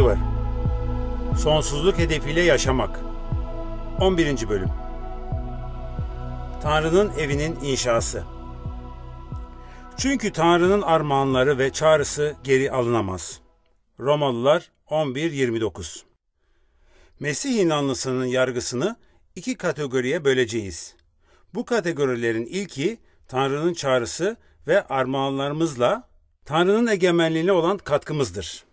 gerçekliği Sonsuzluk hedefiyle yaşamak. 11. bölüm. Tanrı'nın evinin inşası. Çünkü Tanrı'nın armağanları ve çağrısı geri alınamaz. Romalılar 11:29. Mesih inanlısının yargısını iki kategoriye böleceğiz. Bu kategorilerin ilki Tanrı'nın çağrısı ve armağanlarımızla Tanrı'nın egemenliğine olan katkımızdır.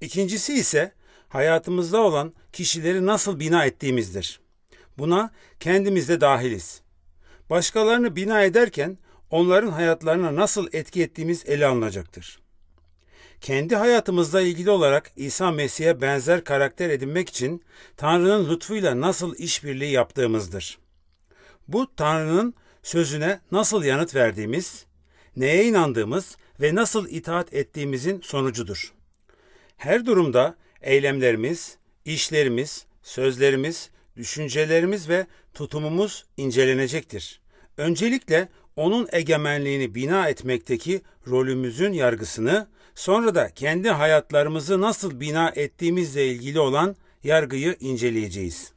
İkincisi ise hayatımızda olan kişileri nasıl bina ettiğimizdir. Buna kendimiz de dahiliz. Başkalarını bina ederken onların hayatlarına nasıl etki ettiğimiz ele alınacaktır. Kendi hayatımızla ilgili olarak İsa Mesih'e benzer karakter edinmek için Tanrı'nın lütfuyla nasıl işbirliği yaptığımızdır. Bu Tanrı'nın sözüne nasıl yanıt verdiğimiz, neye inandığımız ve nasıl itaat ettiğimizin sonucudur.'' Her durumda eylemlerimiz, işlerimiz, sözlerimiz, düşüncelerimiz ve tutumumuz incelenecektir. Öncelikle onun egemenliğini bina etmekteki rolümüzün yargısını, sonra da kendi hayatlarımızı nasıl bina ettiğimizle ilgili olan yargıyı inceleyeceğiz.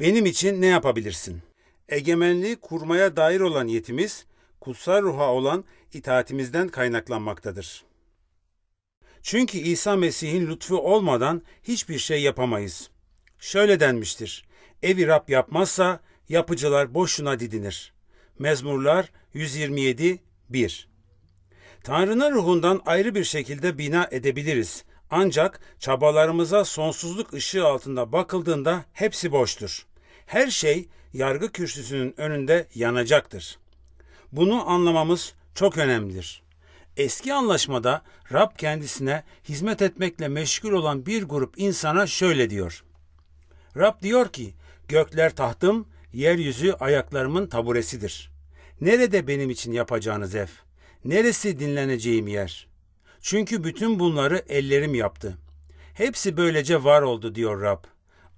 Benim için ne yapabilirsin? Egemenliği kurmaya dair olan yetimiz, kutsal ruha olan itaatimizden kaynaklanmaktadır.'' Çünkü İsa Mesih'in lütfu olmadan hiçbir şey yapamayız. Şöyle denmiştir. Evi Rab yapmazsa yapıcılar boşuna didinir. Mezmurlar 127 1 Tanrı'nın ruhundan ayrı bir şekilde bina edebiliriz. Ancak çabalarımıza sonsuzluk ışığı altında bakıldığında hepsi boştur. Her şey yargı kürsüsünün önünde yanacaktır. Bunu anlamamız çok önemlidir. Eski anlaşmada Rab kendisine hizmet etmekle meşgul olan bir grup insana şöyle diyor. Rab diyor ki, gökler tahtım, yeryüzü ayaklarımın taburesidir. Nerede benim için yapacağınız ev? Neresi dinleneceğim yer? Çünkü bütün bunları ellerim yaptı. Hepsi böylece var oldu diyor Rab.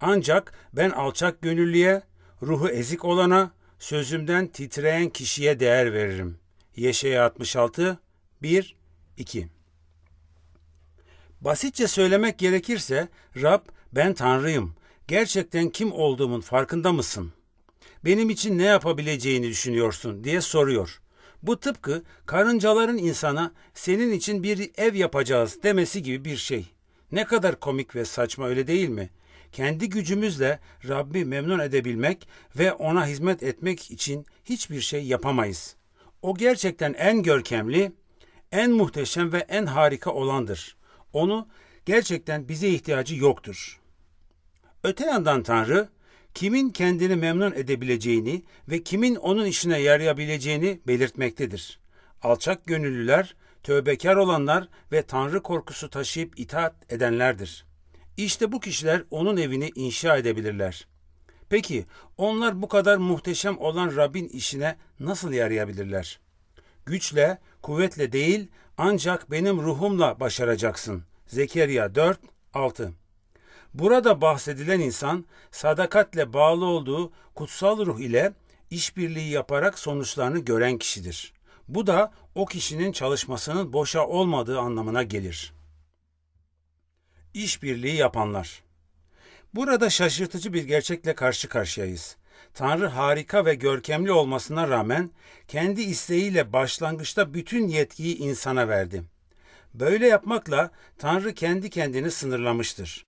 Ancak ben alçak gönüllüye, ruhu ezik olana, sözümden titreyen kişiye değer veririm. Yeşaya 66, 1, 2. Basitçe söylemek gerekirse Rab ben Tanrıyım. Gerçekten kim olduğumun farkında mısın? Benim için ne yapabileceğini düşünüyorsun diye soruyor. Bu tıpkı karıncaların insana senin için bir ev yapacağız demesi gibi bir şey. Ne kadar komik ve saçma öyle değil mi? Kendi gücümüzle Rabbi memnun edebilmek ve ona hizmet etmek için hiçbir şey yapamayız. O gerçekten en görkemli en muhteşem ve en harika olandır. Onu gerçekten bize ihtiyacı yoktur. Öte yandan Tanrı kimin kendini memnun edebileceğini ve kimin onun işine yarayabileceğini belirtmektedir. Alçak gönüllüler, tövbekar olanlar ve Tanrı korkusu taşıyıp itaat edenlerdir. İşte bu kişiler onun evini inşa edebilirler. Peki onlar bu kadar muhteşem olan Rabbin işine nasıl yarayabilirler?'' güçle, kuvvetle değil ancak benim ruhumla başaracaksın. Zekeriya 4, 6 Burada bahsedilen insan sadakatle bağlı olduğu kutsal ruh ile işbirliği yaparak sonuçlarını gören kişidir. Bu da o kişinin çalışmasının boşa olmadığı anlamına gelir. İşbirliği yapanlar. Burada şaşırtıcı bir gerçekle karşı karşıyayız. Tanrı harika ve görkemli olmasına rağmen kendi isteğiyle başlangıçta bütün yetkiyi insana verdi. Böyle yapmakla Tanrı kendi kendini sınırlamıştır.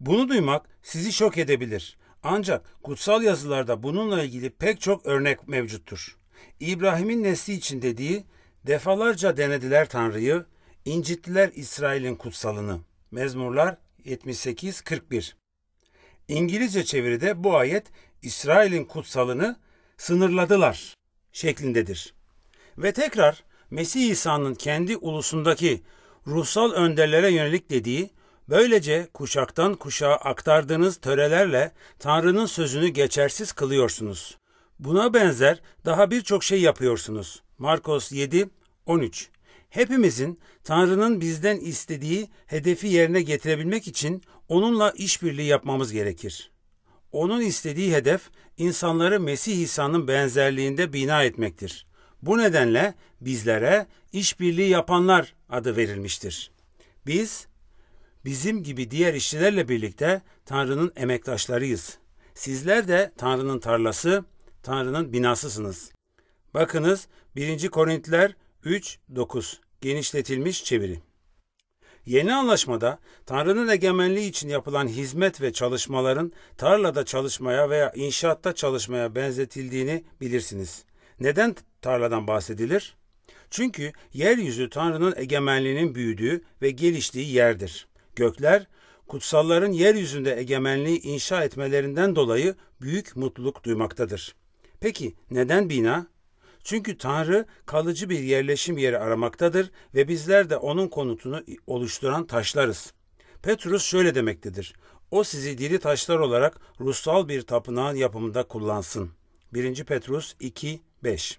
Bunu duymak sizi şok edebilir. Ancak kutsal yazılarda bununla ilgili pek çok örnek mevcuttur. İbrahim'in nesli için dediği defalarca denediler Tanrı'yı, incittiler İsrail'in kutsalını. Mezmurlar 78-41 İngilizce çeviride bu ayet İsrail'in kutsalını sınırladılar şeklindedir. Ve tekrar Mesih İsa'nın kendi ulusundaki ruhsal önderlere yönelik dediği böylece kuşaktan kuşağa aktardığınız törelerle Tanrı'nın sözünü geçersiz kılıyorsunuz. Buna benzer daha birçok şey yapıyorsunuz. Markos 7 13 Hepimizin Tanrı'nın bizden istediği hedefi yerine getirebilmek için onunla işbirliği yapmamız gerekir. Onun istediği hedef insanları Mesih İsa'nın benzerliğinde bina etmektir. Bu nedenle bizlere işbirliği yapanlar adı verilmiştir. Biz bizim gibi diğer işçilerle birlikte Tanrı'nın emektaşlarıyız. Sizler de Tanrı'nın tarlası, Tanrı'nın binasısınız. Bakınız 1. Korintiler 3:9 genişletilmiş çeviri. Yeni anlaşmada Tanrı'nın egemenliği için yapılan hizmet ve çalışmaların tarlada çalışmaya veya inşaatta çalışmaya benzetildiğini bilirsiniz. Neden tarladan bahsedilir? Çünkü yeryüzü Tanrı'nın egemenliğinin büyüdüğü ve geliştiği yerdir. Gökler kutsalların yeryüzünde egemenliği inşa etmelerinden dolayı büyük mutluluk duymaktadır. Peki neden bina? Çünkü Tanrı kalıcı bir yerleşim yeri aramaktadır ve bizler de onun konutunu oluşturan taşlarız. Petrus şöyle demektedir. O sizi diri taşlar olarak ruhsal bir tapınağın yapımında kullansın. 1. Petrus 2:5.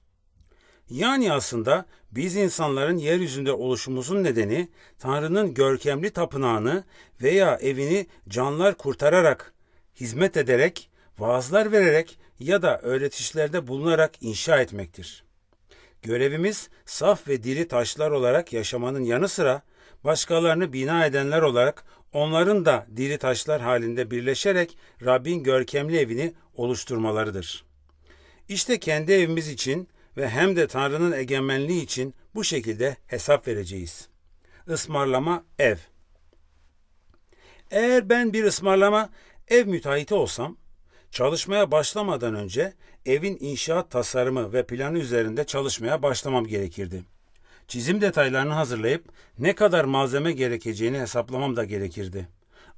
Yani aslında biz insanların yeryüzünde oluşumuzun nedeni Tanrı'nın görkemli tapınağını veya evini canlar kurtararak, hizmet ederek, vaazlar vererek ya da öğretişlerde bulunarak inşa etmektir. Görevimiz saf ve diri taşlar olarak yaşamanın yanı sıra başkalarını bina edenler olarak onların da diri taşlar halinde birleşerek Rabbin görkemli evini oluşturmalarıdır. İşte kendi evimiz için ve hem de Tanrı'nın egemenliği için bu şekilde hesap vereceğiz. Ismarlama ev. Eğer ben bir ısmarlama ev müteahhiti olsam Çalışmaya başlamadan önce evin inşaat tasarımı ve planı üzerinde çalışmaya başlamam gerekirdi. Çizim detaylarını hazırlayıp ne kadar malzeme gerekeceğini hesaplamam da gerekirdi.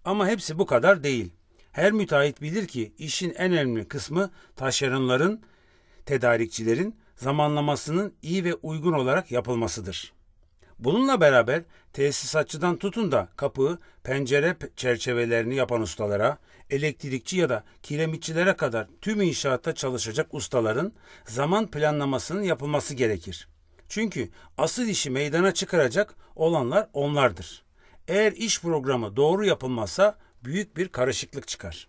Ama hepsi bu kadar değil. Her müteahhit bilir ki işin en önemli kısmı taşeronların, tedarikçilerin zamanlamasının iyi ve uygun olarak yapılmasıdır. Bununla beraber tesisatçıdan tutun da kapı, pencere çerçevelerini yapan ustalara, elektrikçi ya da kiremitçilere kadar tüm inşaatta çalışacak ustaların zaman planlamasının yapılması gerekir. Çünkü asıl işi meydana çıkaracak olanlar onlardır. Eğer iş programı doğru yapılmazsa büyük bir karışıklık çıkar.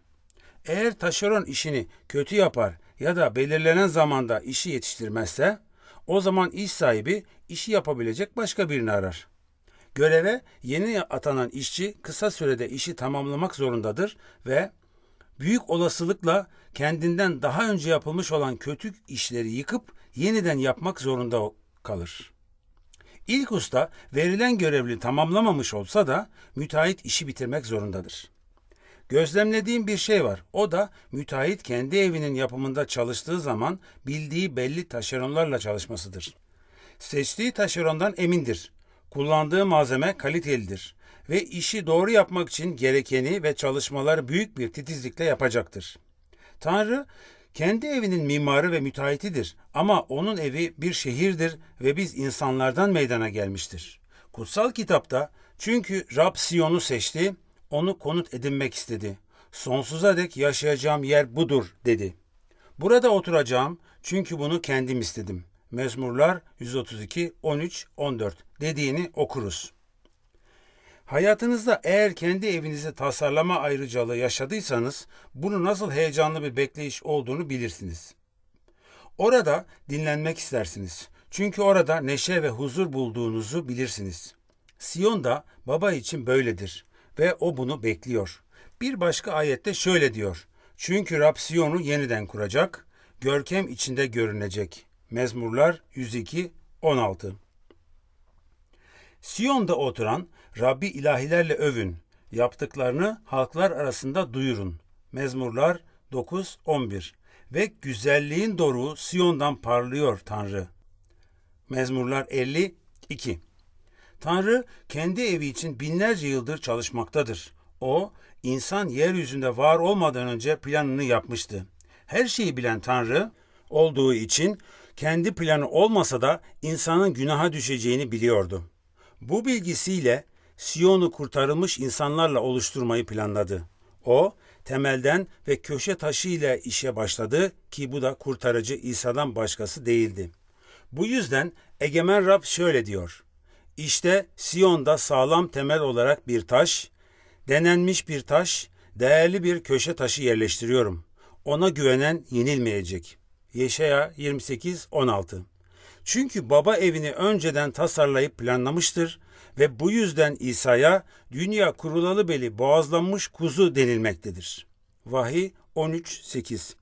Eğer taşeron işini kötü yapar ya da belirlenen zamanda işi yetiştirmezse o zaman iş sahibi işi yapabilecek başka birini arar. Göreve yeni atanan işçi kısa sürede işi tamamlamak zorundadır ve büyük olasılıkla kendinden daha önce yapılmış olan kötü işleri yıkıp yeniden yapmak zorunda kalır. İlk usta verilen görevli tamamlamamış olsa da müteahhit işi bitirmek zorundadır. Gözlemlediğim bir şey var. O da müteahhit kendi evinin yapımında çalıştığı zaman bildiği belli taşeronlarla çalışmasıdır. Seçtiği taşerondan emindir Kullandığı malzeme kalitelidir ve işi doğru yapmak için gerekeni ve çalışmaları büyük bir titizlikle yapacaktır. Tanrı kendi evinin mimarı ve müteahhitidir ama onun evi bir şehirdir ve biz insanlardan meydana gelmiştir. Kutsal kitapta çünkü Rab Siyon'u seçti, onu konut edinmek istedi. Sonsuza dek yaşayacağım yer budur dedi. Burada oturacağım çünkü bunu kendim istedim. Mezmurlar 132, 13, 14 dediğini okuruz. Hayatınızda eğer kendi evinizi tasarlama ayrıcalığı yaşadıysanız bunu nasıl heyecanlı bir bekleyiş olduğunu bilirsiniz. Orada dinlenmek istersiniz. Çünkü orada neşe ve huzur bulduğunuzu bilirsiniz. Siyon da baba için böyledir ve o bunu bekliyor. Bir başka ayette şöyle diyor. Çünkü Rab Siyon'u yeniden kuracak, görkem içinde görünecek. Mezmurlar 102 16 Siyon'da oturan Rabbi ilahilerle övün. Yaptıklarını halklar arasında duyurun. Mezmurlar 9 11 Ve güzelliğin doruğu Siyon'dan parlıyor Tanrı. Mezmurlar 50 2 Tanrı kendi evi için binlerce yıldır çalışmaktadır. O, insan yeryüzünde var olmadan önce planını yapmıştı. Her şeyi bilen Tanrı olduğu için kendi planı olmasa da insanın günaha düşeceğini biliyordu. Bu bilgisiyle Siyon'u kurtarılmış insanlarla oluşturmayı planladı. O, temelden ve köşe taşıyla işe başladı ki bu da kurtarıcı İsa'dan başkası değildi. Bu yüzden Egemen Rab şöyle diyor. İşte Siyon'da sağlam temel olarak bir taş, denenmiş bir taş, değerli bir köşe taşı yerleştiriyorum. Ona güvenen yenilmeyecek.'' Yeşaya 28-16 Çünkü baba evini önceden tasarlayıp planlamıştır ve bu yüzden İsa'ya dünya kurulalı beli boğazlanmış kuzu denilmektedir. Vahiy 13-8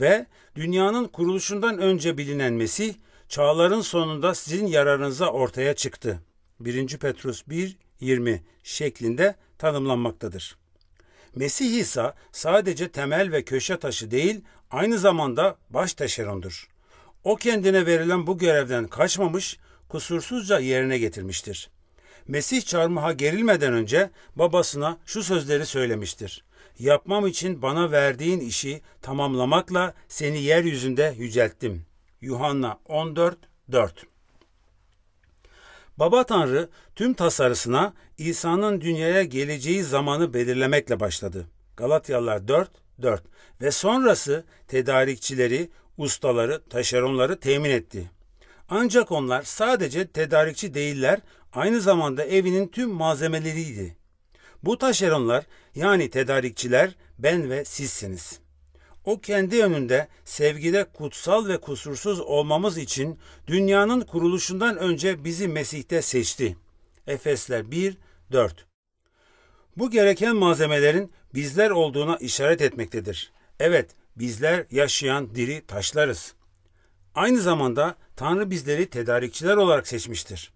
Ve dünyanın kuruluşundan önce bilinen Mesih, çağların sonunda sizin yararınıza ortaya çıktı. 1. Petrus 1-20 şeklinde tanımlanmaktadır. Mesih İsa sadece temel ve köşe taşı değil, aynı zamanda baş taşerondur. O kendine verilen bu görevden kaçmamış, kusursuzca yerine getirmiştir. Mesih çarmıha gerilmeden önce babasına şu sözleri söylemiştir. Yapmam için bana verdiğin işi tamamlamakla seni yeryüzünde yücelttim. Yuhanna 14:4. Baba Tanrı tüm tasarısına İsa'nın dünyaya geleceği zamanı belirlemekle başladı. Galatyalılar 4:4. 4 ve sonrası tedarikçileri, ustaları, taşeronları temin etti. Ancak onlar sadece tedarikçi değiller, aynı zamanda evinin tüm malzemeleriydi. Bu taşeronlar yani tedarikçiler ben ve sizsiniz. O kendi önünde sevgide kutsal ve kusursuz olmamız için dünyanın kuruluşundan önce bizi Mesih'te seçti. Efesler 1 4 Bu gereken malzemelerin bizler olduğuna işaret etmektedir. Evet, bizler yaşayan diri taşlarız. Aynı zamanda Tanrı bizleri tedarikçiler olarak seçmiştir.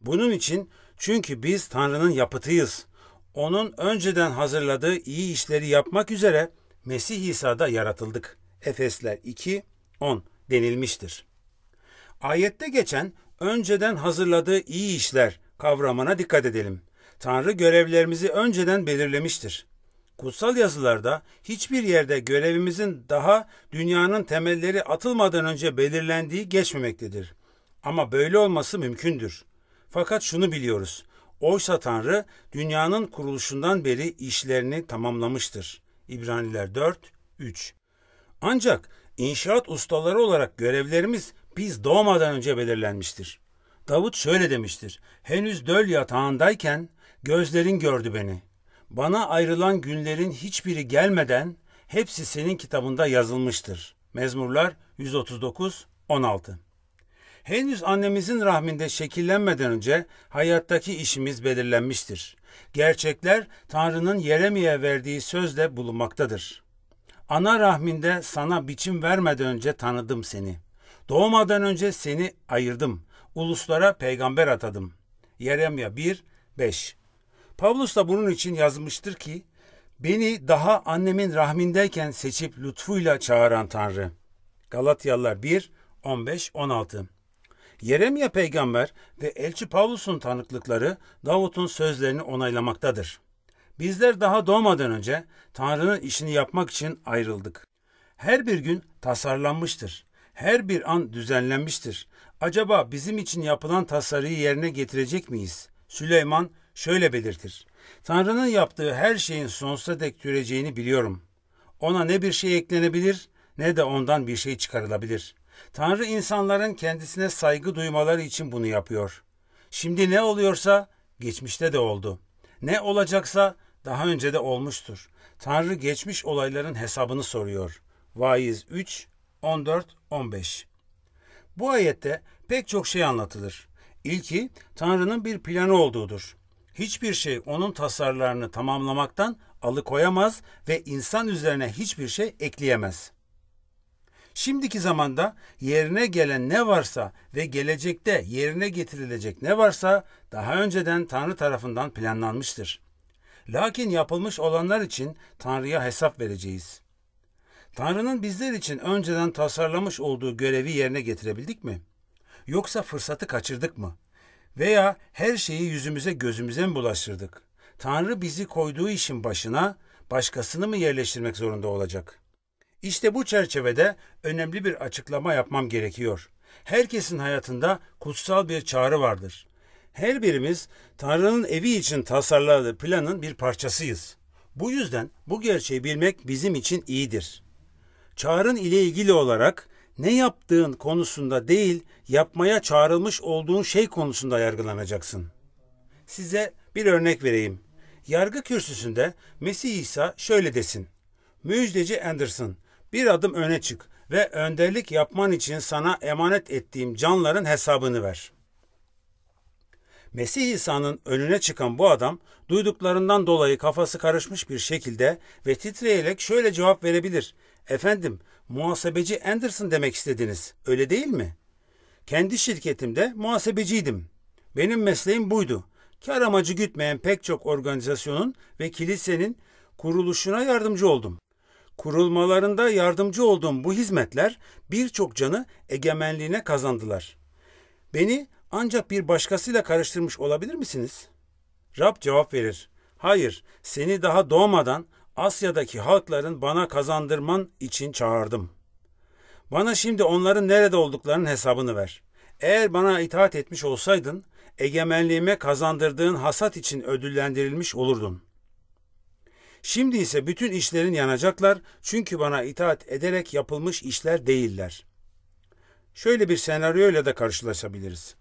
Bunun için çünkü biz Tanrı'nın yapıtıyız. Onun önceden hazırladığı iyi işleri yapmak üzere Mesih İsa'da yaratıldık. Efesler 2:10 denilmiştir. Ayette geçen önceden hazırladığı iyi işler kavramına dikkat edelim. Tanrı görevlerimizi önceden belirlemiştir kutsal yazılarda hiçbir yerde görevimizin daha dünyanın temelleri atılmadan önce belirlendiği geçmemektedir. Ama böyle olması mümkündür. Fakat şunu biliyoruz. Oysa Tanrı dünyanın kuruluşundan beri işlerini tamamlamıştır. İbraniler 4, 3. Ancak inşaat ustaları olarak görevlerimiz biz doğmadan önce belirlenmiştir. Davut şöyle demiştir. Henüz döl yatağındayken gözlerin gördü beni. Bana ayrılan günlerin hiçbiri gelmeden hepsi senin kitabında yazılmıştır. Mezmurlar 139 16. Henüz annemizin rahminde şekillenmeden önce hayattaki işimiz belirlenmiştir. Gerçekler Tanrı'nın Yeremiye verdiği sözle bulunmaktadır. Ana rahminde sana biçim vermeden önce tanıdım seni. Doğmadan önce seni ayırdım. Uluslara peygamber atadım. Yeremye 1 5 Pavlus da bunun için yazmıştır ki, Beni daha annemin rahmindeyken seçip lütfuyla çağıran Tanrı. Galatyalılar 1, 15, 16 Yeremye peygamber ve elçi Pavlus'un tanıklıkları Davut'un sözlerini onaylamaktadır. Bizler daha doğmadan önce Tanrı'nın işini yapmak için ayrıldık. Her bir gün tasarlanmıştır. Her bir an düzenlenmiştir. Acaba bizim için yapılan tasarıyı yerine getirecek miyiz? Süleyman şöyle belirtir. Tanrı'nın yaptığı her şeyin sonsuza dek süreceğini biliyorum. Ona ne bir şey eklenebilir ne de ondan bir şey çıkarılabilir. Tanrı insanların kendisine saygı duymaları için bunu yapıyor. Şimdi ne oluyorsa geçmişte de oldu. Ne olacaksa daha önce de olmuştur. Tanrı geçmiş olayların hesabını soruyor. Vaiz 3 14 15. Bu ayette pek çok şey anlatılır. İlki Tanrı'nın bir planı olduğudur hiçbir şey onun tasarlarını tamamlamaktan alıkoyamaz ve insan üzerine hiçbir şey ekleyemez. Şimdiki zamanda yerine gelen ne varsa ve gelecekte yerine getirilecek ne varsa daha önceden Tanrı tarafından planlanmıştır. Lakin yapılmış olanlar için Tanrı'ya hesap vereceğiz. Tanrı'nın bizler için önceden tasarlamış olduğu görevi yerine getirebildik mi? Yoksa fırsatı kaçırdık mı?'' Veya her şeyi yüzümüze gözümüze mi bulaştırdık? Tanrı bizi koyduğu işin başına başkasını mı yerleştirmek zorunda olacak? İşte bu çerçevede önemli bir açıklama yapmam gerekiyor. Herkesin hayatında kutsal bir çağrı vardır. Her birimiz Tanrı'nın evi için tasarladığı planın bir parçasıyız. Bu yüzden bu gerçeği bilmek bizim için iyidir. Çağrın ile ilgili olarak ne yaptığın konusunda değil, yapmaya çağrılmış olduğun şey konusunda yargılanacaksın. Size bir örnek vereyim. Yargı kürsüsünde Mesih İsa şöyle desin. Müjdeci Anderson, bir adım öne çık ve önderlik yapman için sana emanet ettiğim canların hesabını ver. Mesih İsa'nın önüne çıkan bu adam duyduklarından dolayı kafası karışmış bir şekilde ve titreyerek şöyle cevap verebilir. Efendim muhasebeci Anderson demek istediniz. Öyle değil mi? Kendi şirketimde muhasebeciydim. Benim mesleğim buydu. Kar amacı gütmeyen pek çok organizasyonun ve kilisenin kuruluşuna yardımcı oldum. Kurulmalarında yardımcı olduğum bu hizmetler birçok canı egemenliğine kazandılar. Beni ancak bir başkasıyla karıştırmış olabilir misiniz? Rab cevap verir. Hayır, seni daha doğmadan Asya'daki halkların bana kazandırman için çağırdım. Bana şimdi onların nerede olduklarının hesabını ver. Eğer bana itaat etmiş olsaydın, egemenliğime kazandırdığın hasat için ödüllendirilmiş olurdun. Şimdi ise bütün işlerin yanacaklar çünkü bana itaat ederek yapılmış işler değiller. Şöyle bir senaryoyla da karşılaşabiliriz.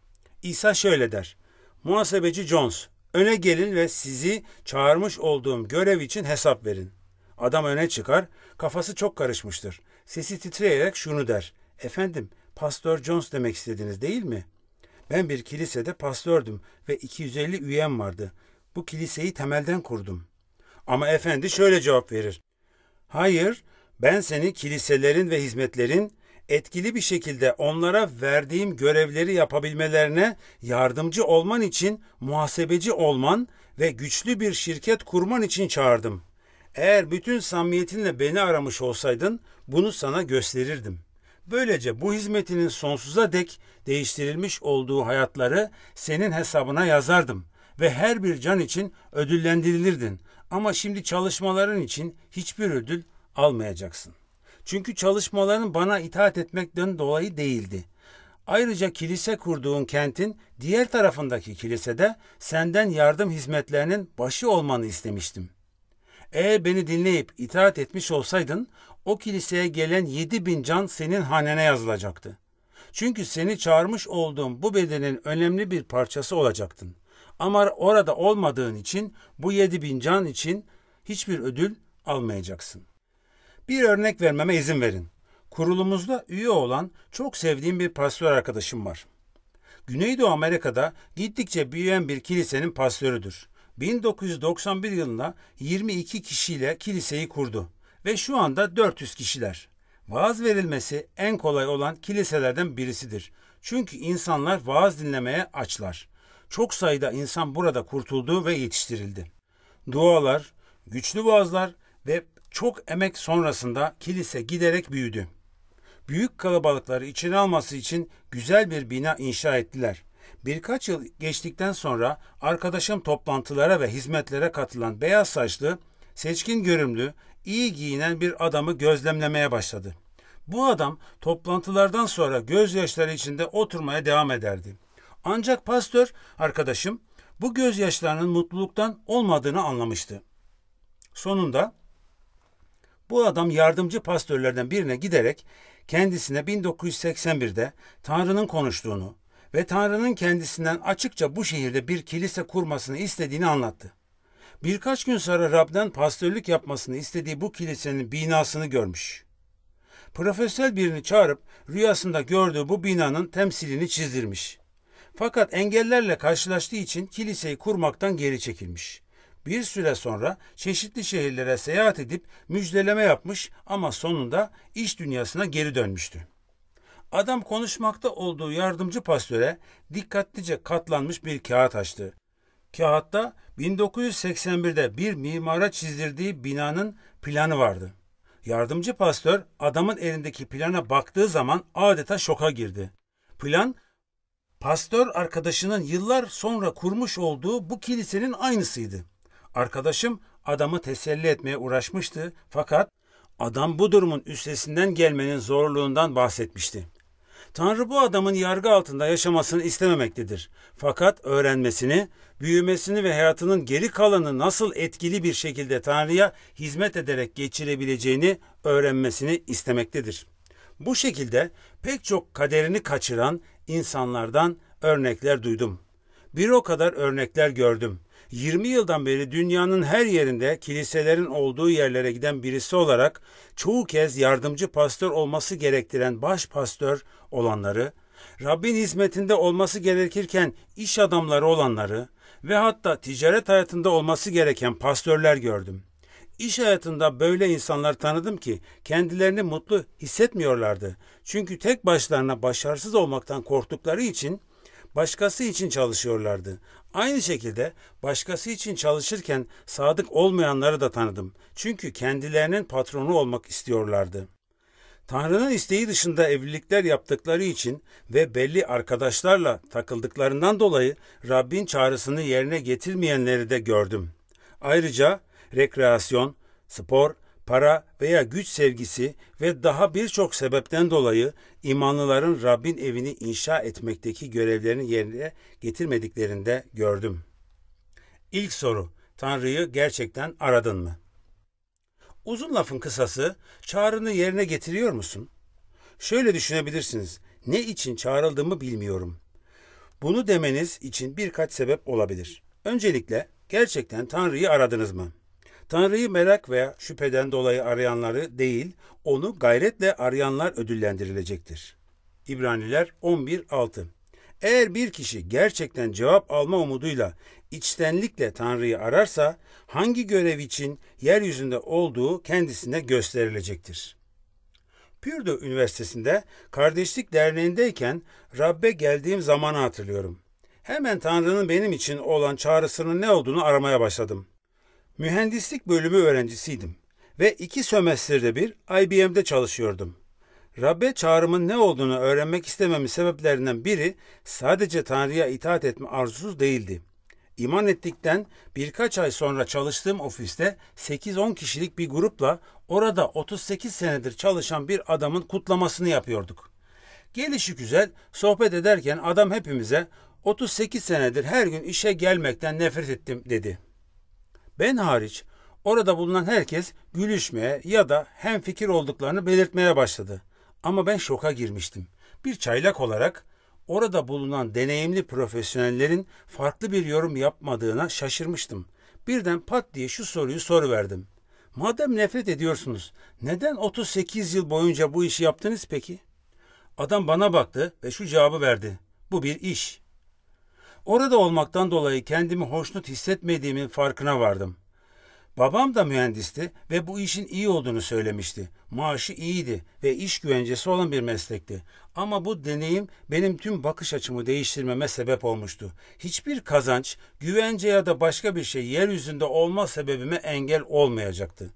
İsa şöyle der. Muhasebeci Jones, Öne gelin ve sizi çağırmış olduğum görev için hesap verin. Adam öne çıkar, kafası çok karışmıştır. Sesi titreyerek şunu der. Efendim, Pastör Jones demek istediniz değil mi? Ben bir kilisede pastördüm ve 250 üyem vardı. Bu kiliseyi temelden kurdum. Ama efendi şöyle cevap verir. Hayır, ben seni kiliselerin ve hizmetlerin etkili bir şekilde onlara verdiğim görevleri yapabilmelerine yardımcı olman için muhasebeci olman ve güçlü bir şirket kurman için çağırdım. Eğer bütün samimiyetinle beni aramış olsaydın bunu sana gösterirdim. Böylece bu hizmetinin sonsuza dek değiştirilmiş olduğu hayatları senin hesabına yazardım ve her bir can için ödüllendirilirdin. Ama şimdi çalışmaların için hiçbir ödül almayacaksın. Çünkü çalışmaların bana itaat etmekten dolayı değildi. Ayrıca kilise kurduğun kentin diğer tarafındaki kilisede senden yardım hizmetlerinin başı olmanı istemiştim. Eğer beni dinleyip itaat etmiş olsaydın o kiliseye gelen yedi bin can senin hanene yazılacaktı. Çünkü seni çağırmış olduğum bu bedenin önemli bir parçası olacaktın. Ama orada olmadığın için bu yedi bin can için hiçbir ödül almayacaksın.'' Bir örnek vermeme izin verin. Kurulumuzda üye olan çok sevdiğim bir pastör arkadaşım var. Güneydoğu Amerika'da gittikçe büyüyen bir kilisenin pastörüdür. 1991 yılında 22 kişiyle kiliseyi kurdu ve şu anda 400 kişiler. Vaaz verilmesi en kolay olan kiliselerden birisidir. Çünkü insanlar vaaz dinlemeye açlar. Çok sayıda insan burada kurtuldu ve yetiştirildi. Dualar, güçlü vaazlar ve çok emek sonrasında kilise giderek büyüdü. Büyük kalabalıkları içine alması için güzel bir bina inşa ettiler. Birkaç yıl geçtikten sonra arkadaşım toplantılara ve hizmetlere katılan beyaz saçlı, seçkin görümlü, iyi giyinen bir adamı gözlemlemeye başladı. Bu adam toplantılardan sonra gözyaşları içinde oturmaya devam ederdi. Ancak pastör arkadaşım bu gözyaşlarının mutluluktan olmadığını anlamıştı. Sonunda bu adam yardımcı pastörlerden birine giderek kendisine 1981'de Tanrı'nın konuştuğunu ve Tanrı'nın kendisinden açıkça bu şehirde bir kilise kurmasını istediğini anlattı. Birkaç gün sonra Rab'den pastörlük yapmasını istediği bu kilisenin binasını görmüş. Profesyonel birini çağırıp rüyasında gördüğü bu binanın temsilini çizdirmiş. Fakat engellerle karşılaştığı için kiliseyi kurmaktan geri çekilmiş. Bir süre sonra çeşitli şehirlere seyahat edip müjdeleme yapmış ama sonunda iş dünyasına geri dönmüştü. Adam konuşmakta olduğu yardımcı pastöre dikkatlice katlanmış bir kağıt açtı. Kağıtta 1981'de bir mimara çizdirdiği binanın planı vardı. Yardımcı pastör adamın elindeki plana baktığı zaman adeta şoka girdi. Plan pastör arkadaşının yıllar sonra kurmuş olduğu bu kilisenin aynısıydı. Arkadaşım adamı teselli etmeye uğraşmıştı fakat adam bu durumun üstesinden gelmenin zorluğundan bahsetmişti. Tanrı bu adamın yargı altında yaşamasını istememektedir. Fakat öğrenmesini, büyümesini ve hayatının geri kalanı nasıl etkili bir şekilde Tanrı'ya hizmet ederek geçirebileceğini öğrenmesini istemektedir. Bu şekilde pek çok kaderini kaçıran insanlardan örnekler duydum. Bir o kadar örnekler gördüm. 20 yıldan beri dünyanın her yerinde kiliselerin olduğu yerlere giden birisi olarak çoğu kez yardımcı pastör olması gerektiren baş pastör olanları, Rabbin hizmetinde olması gerekirken iş adamları olanları ve hatta ticaret hayatında olması gereken pastörler gördüm. İş hayatında böyle insanlar tanıdım ki kendilerini mutlu hissetmiyorlardı. Çünkü tek başlarına başarısız olmaktan korktukları için başkası için çalışıyorlardı. Aynı şekilde başkası için çalışırken sadık olmayanları da tanıdım. Çünkü kendilerinin patronu olmak istiyorlardı. Tanrı'nın isteği dışında evlilikler yaptıkları için ve belli arkadaşlarla takıldıklarından dolayı Rabbin çağrısını yerine getirmeyenleri de gördüm. Ayrıca rekreasyon, spor para veya güç sevgisi ve daha birçok sebepten dolayı imanlıların Rabbin evini inşa etmekteki görevlerini yerine getirmediklerinde gördüm. İlk soru, Tanrı'yı gerçekten aradın mı? Uzun lafın kısası, çağrını yerine getiriyor musun? Şöyle düşünebilirsiniz, ne için çağrıldığımı bilmiyorum. Bunu demeniz için birkaç sebep olabilir. Öncelikle gerçekten Tanrı'yı aradınız mı?'' Tanrı'yı merak veya şüpheden dolayı arayanları değil, onu gayretle arayanlar ödüllendirilecektir. İbraniler 11.6 Eğer bir kişi gerçekten cevap alma umuduyla, içtenlikle Tanrı'yı ararsa, hangi görev için yeryüzünde olduğu kendisine gösterilecektir. Purdue Üniversitesi'nde Kardeşlik Derneği'ndeyken Rabbe geldiğim zamanı hatırlıyorum. Hemen Tanrı'nın benim için olan çağrısının ne olduğunu aramaya başladım. Mühendislik bölümü öğrencisiydim ve iki sömestrde bir IBM'de çalışıyordum. Rabbe çağrımın ne olduğunu öğrenmek istememin sebeplerinden biri sadece Tanrı'ya itaat etme arzusu değildi. İman ettikten birkaç ay sonra çalıştığım ofiste 8-10 kişilik bir grupla orada 38 senedir çalışan bir adamın kutlamasını yapıyorduk. Gelişi güzel sohbet ederken adam hepimize 38 senedir her gün işe gelmekten nefret ettim dedi. Ben hariç orada bulunan herkes gülüşmeye ya da hem fikir olduklarını belirtmeye başladı. Ama ben şoka girmiştim. Bir çaylak olarak orada bulunan deneyimli profesyonellerin farklı bir yorum yapmadığına şaşırmıştım. Birden pat diye şu soruyu soruverdim. Madem nefret ediyorsunuz, neden 38 yıl boyunca bu işi yaptınız peki? Adam bana baktı ve şu cevabı verdi. Bu bir iş. Orada olmaktan dolayı kendimi hoşnut hissetmediğimin farkına vardım. Babam da mühendisti ve bu işin iyi olduğunu söylemişti. Maaşı iyiydi ve iş güvencesi olan bir meslekti. Ama bu deneyim benim tüm bakış açımı değiştirmeme sebep olmuştu. Hiçbir kazanç, güvence ya da başka bir şey yeryüzünde olma sebebime engel olmayacaktı.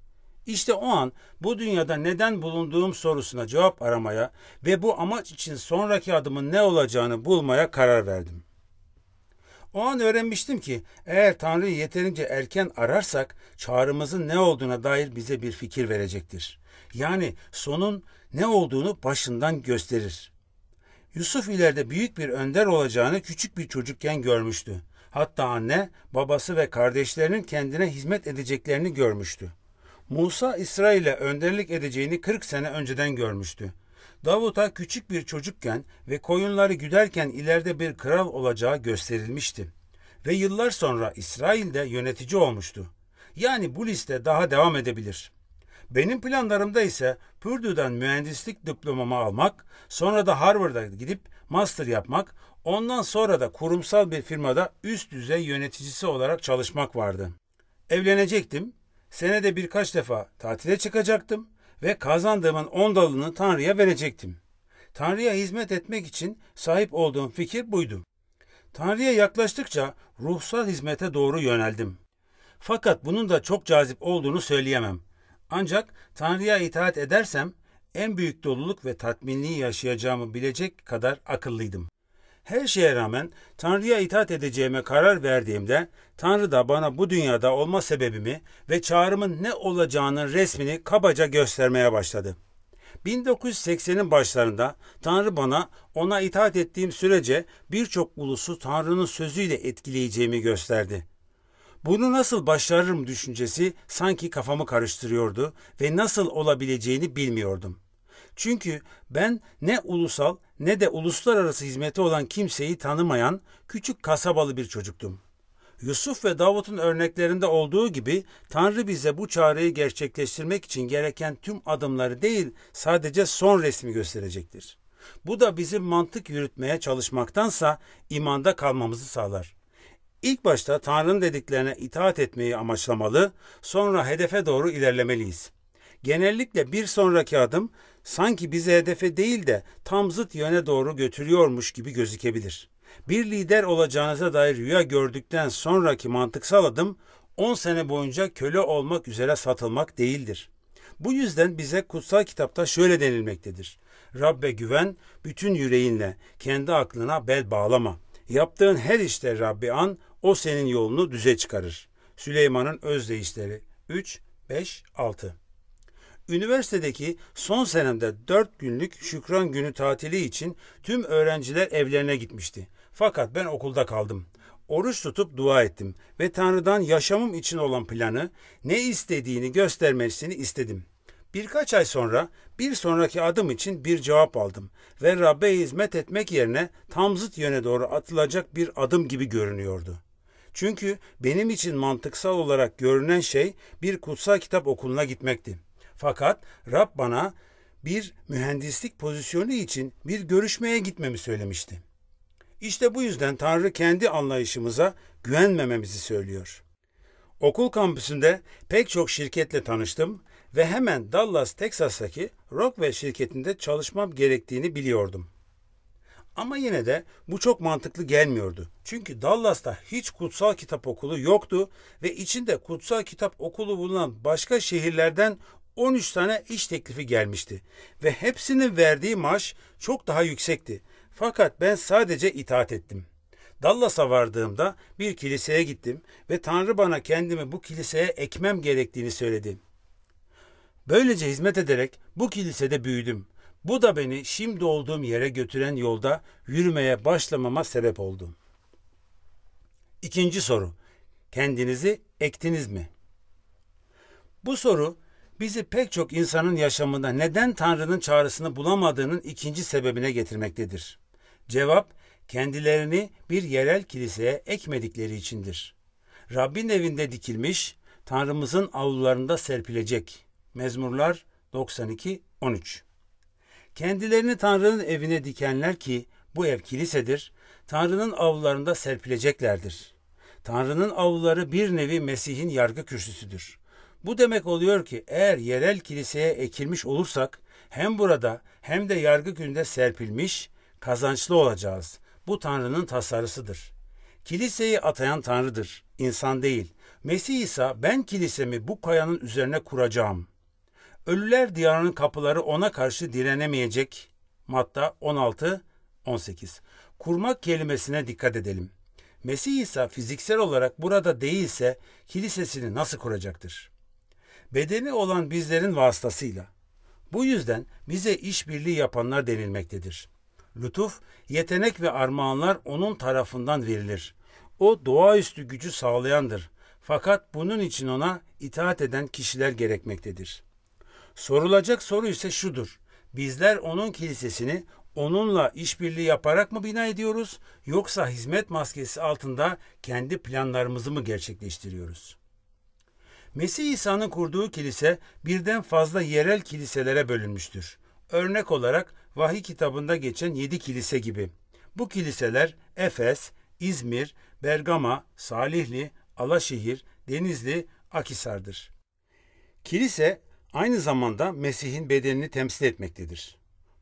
İşte o an bu dünyada neden bulunduğum sorusuna cevap aramaya ve bu amaç için sonraki adımın ne olacağını bulmaya karar verdim. O an öğrenmiştim ki eğer Tanrı'yı yeterince erken ararsak çağrımızın ne olduğuna dair bize bir fikir verecektir. Yani sonun ne olduğunu başından gösterir. Yusuf ileride büyük bir önder olacağını küçük bir çocukken görmüştü. Hatta anne, babası ve kardeşlerinin kendine hizmet edeceklerini görmüştü. Musa İsrail'e önderlik edeceğini 40 sene önceden görmüştü. Davut'a küçük bir çocukken ve koyunları güderken ileride bir kral olacağı gösterilmişti. Ve yıllar sonra İsrail'de yönetici olmuştu. Yani bu liste daha devam edebilir. Benim planlarımda ise Purdue'dan mühendislik diplomamı almak, sonra da Harvard'a gidip master yapmak, ondan sonra da kurumsal bir firmada üst düzey yöneticisi olarak çalışmak vardı. Evlenecektim, senede birkaç defa tatile çıkacaktım ve kazandığımın ondalını Tanrı'ya verecektim. Tanrı'ya hizmet etmek için sahip olduğum fikir buydu. Tanrı'ya yaklaştıkça ruhsal hizmete doğru yöneldim. Fakat bunun da çok cazip olduğunu söyleyemem. Ancak Tanrı'ya itaat edersem en büyük doluluk ve tatminliği yaşayacağımı bilecek kadar akıllıydım. Her şeye rağmen Tanrı'ya itaat edeceğime karar verdiğimde Tanrı da bana bu dünyada olma sebebimi ve çağrımın ne olacağının resmini kabaca göstermeye başladı. 1980'in başlarında Tanrı bana ona itaat ettiğim sürece birçok ulusu Tanrı'nın sözüyle etkileyeceğimi gösterdi. Bunu nasıl başarırım düşüncesi sanki kafamı karıştırıyordu ve nasıl olabileceğini bilmiyordum.'' Çünkü ben ne ulusal ne de uluslararası hizmeti olan kimseyi tanımayan küçük kasabalı bir çocuktum. Yusuf ve Davut'un örneklerinde olduğu gibi Tanrı bize bu çağrıyı gerçekleştirmek için gereken tüm adımları değil sadece son resmi gösterecektir. Bu da bizim mantık yürütmeye çalışmaktansa imanda kalmamızı sağlar. İlk başta Tanrı'nın dediklerine itaat etmeyi amaçlamalı, sonra hedefe doğru ilerlemeliyiz. Genellikle bir sonraki adım sanki bizi hedefe değil de tam zıt yöne doğru götürüyormuş gibi gözükebilir. Bir lider olacağınıza dair rüya gördükten sonraki mantıksal adım 10 sene boyunca köle olmak üzere satılmak değildir. Bu yüzden bize kutsal kitapta şöyle denilmektedir. Rabbe güven, bütün yüreğinle, kendi aklına bel bağlama. Yaptığın her işte Rabbi an, o senin yolunu düze çıkarır. Süleyman'ın özdeyişleri 3, 5, 6 Üniversitedeki son senemde dört günlük Şükran günü tatili için tüm öğrenciler evlerine gitmişti. Fakat ben okulda kaldım. Oruç tutup dua ettim ve Tanrı'dan yaşamım için olan planı, ne istediğini göstermesini istedim. Birkaç ay sonra bir sonraki adım için bir cevap aldım ve Rab'be hizmet etmek yerine tam zıt yöne doğru atılacak bir adım gibi görünüyordu. Çünkü benim için mantıksal olarak görünen şey bir kutsal kitap okuluna gitmekti. Fakat Rab bana bir mühendislik pozisyonu için bir görüşmeye gitmemi söylemişti. İşte bu yüzden Tanrı kendi anlayışımıza güvenmememizi söylüyor. Okul kampüsünde pek çok şirketle tanıştım ve hemen Dallas, Texas'taki Rockwell şirketinde çalışmam gerektiğini biliyordum. Ama yine de bu çok mantıklı gelmiyordu. Çünkü Dallas'ta hiç kutsal kitap okulu yoktu ve içinde kutsal kitap okulu bulunan başka şehirlerden 13 tane iş teklifi gelmişti ve hepsinin verdiği maaş çok daha yüksekti. Fakat ben sadece itaat ettim. Dallas'a vardığımda bir kiliseye gittim ve Tanrı bana kendimi bu kiliseye ekmem gerektiğini söyledi. Böylece hizmet ederek bu kilisede büyüdüm. Bu da beni şimdi olduğum yere götüren yolda yürümeye başlamama sebep oldu. İkinci soru. Kendinizi ektiniz mi? Bu soru bizi pek çok insanın yaşamında neden Tanrı'nın çağrısını bulamadığının ikinci sebebine getirmektedir. Cevap, kendilerini bir yerel kiliseye ekmedikleri içindir. Rabbin evinde dikilmiş, Tanrımızın avlularında serpilecek. Mezmurlar 92-13 Kendilerini Tanrı'nın evine dikenler ki bu ev kilisedir, Tanrı'nın avlularında serpileceklerdir. Tanrı'nın avluları bir nevi Mesih'in yargı kürsüsüdür. Bu demek oluyor ki eğer yerel kiliseye ekilmiş olursak hem burada hem de yargı gününde serpilmiş, kazançlı olacağız. Bu Tanrı'nın tasarısıdır. Kiliseyi atayan Tanrı'dır, insan değil. Mesih İsa ben kilisemi bu kayanın üzerine kuracağım. Ölüler diyarının kapıları ona karşı direnemeyecek. Matta 16 18. Kurmak kelimesine dikkat edelim. Mesih İsa fiziksel olarak burada değilse kilisesini nasıl kuracaktır? bedeni olan bizlerin vasıtasıyla. Bu yüzden bize işbirliği yapanlar denilmektedir. Lütuf, yetenek ve armağanlar onun tarafından verilir. O doğaüstü gücü sağlayandır. Fakat bunun için ona itaat eden kişiler gerekmektedir. Sorulacak soru ise şudur. Bizler onun kilisesini onunla işbirliği yaparak mı bina ediyoruz yoksa hizmet maskesi altında kendi planlarımızı mı gerçekleştiriyoruz? Mesih İsa'nın kurduğu kilise birden fazla yerel kiliselere bölünmüştür. Örnek olarak vahiy kitabında geçen yedi kilise gibi. Bu kiliseler Efes, İzmir, Bergama, Salihli, Alaşehir, Denizli, Akisar'dır. Kilise aynı zamanda Mesih'in bedenini temsil etmektedir.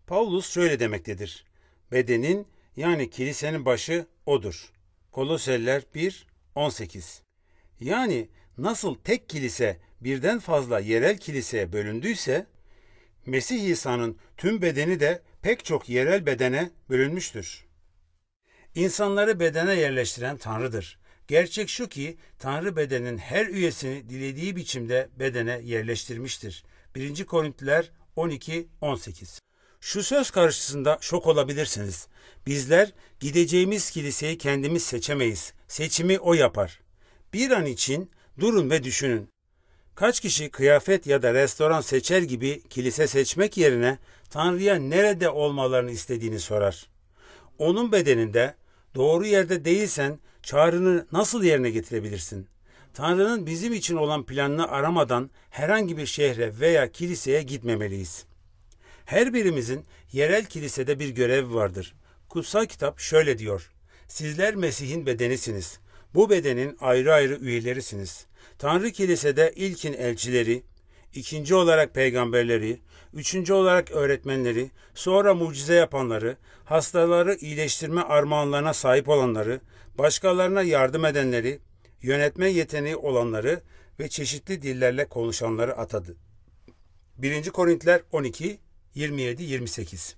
Paulus şöyle demektedir. Bedenin yani kilisenin başı odur. Koloseller 1:18. Yani nasıl tek kilise birden fazla yerel kiliseye bölündüyse, Mesih İsa'nın tüm bedeni de pek çok yerel bedene bölünmüştür. İnsanları bedene yerleştiren Tanrı'dır. Gerçek şu ki Tanrı bedenin her üyesini dilediği biçimde bedene yerleştirmiştir. 1. Korintiler 12-18 Şu söz karşısında şok olabilirsiniz. Bizler gideceğimiz kiliseyi kendimiz seçemeyiz. Seçimi o yapar. Bir an için Durun ve düşünün. Kaç kişi kıyafet ya da restoran seçer gibi kilise seçmek yerine Tanrı'ya nerede olmalarını istediğini sorar. Onun bedeninde doğru yerde değilsen çağrını nasıl yerine getirebilirsin? Tanrı'nın bizim için olan planını aramadan herhangi bir şehre veya kiliseye gitmemeliyiz. Her birimizin yerel kilisede bir görevi vardır. Kutsal kitap şöyle diyor. Sizler Mesih'in bedenisiniz. Bu bedenin ayrı ayrı üyelerisiniz. Tanrı kilisede ilkin elçileri, ikinci olarak peygamberleri, üçüncü olarak öğretmenleri, sonra mucize yapanları, hastaları iyileştirme armağanlarına sahip olanları, başkalarına yardım edenleri, yönetme yeteneği olanları ve çeşitli dillerle konuşanları atadı. 1. Korintiler 12 27 28.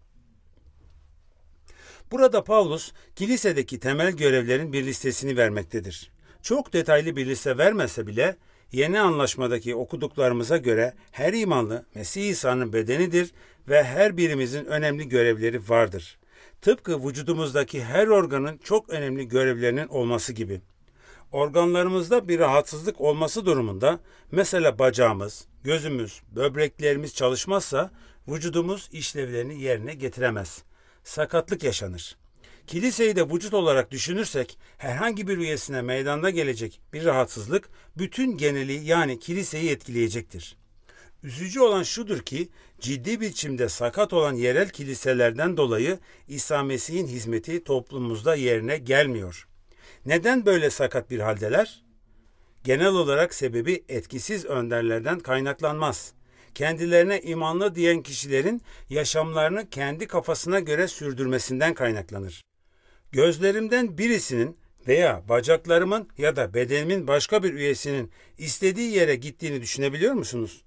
Burada Paulus kilisedeki temel görevlerin bir listesini vermektedir çok detaylı bir liste vermese bile yeni anlaşmadaki okuduklarımıza göre her imanlı Mesih İsa'nın bedenidir ve her birimizin önemli görevleri vardır. Tıpkı vücudumuzdaki her organın çok önemli görevlerinin olması gibi. Organlarımızda bir rahatsızlık olması durumunda mesela bacağımız, gözümüz, böbreklerimiz çalışmazsa vücudumuz işlevlerini yerine getiremez. Sakatlık yaşanır. Kiliseyi de vücut olarak düşünürsek herhangi bir üyesine meydanda gelecek bir rahatsızlık bütün geneli yani kiliseyi etkileyecektir. Üzücü olan şudur ki ciddi biçimde sakat olan yerel kiliselerden dolayı İsa Mesih'in hizmeti toplumumuzda yerine gelmiyor. Neden böyle sakat bir haldeler? Genel olarak sebebi etkisiz önderlerden kaynaklanmaz. Kendilerine imanlı diyen kişilerin yaşamlarını kendi kafasına göre sürdürmesinden kaynaklanır gözlerimden birisinin veya bacaklarımın ya da bedenimin başka bir üyesinin istediği yere gittiğini düşünebiliyor musunuz?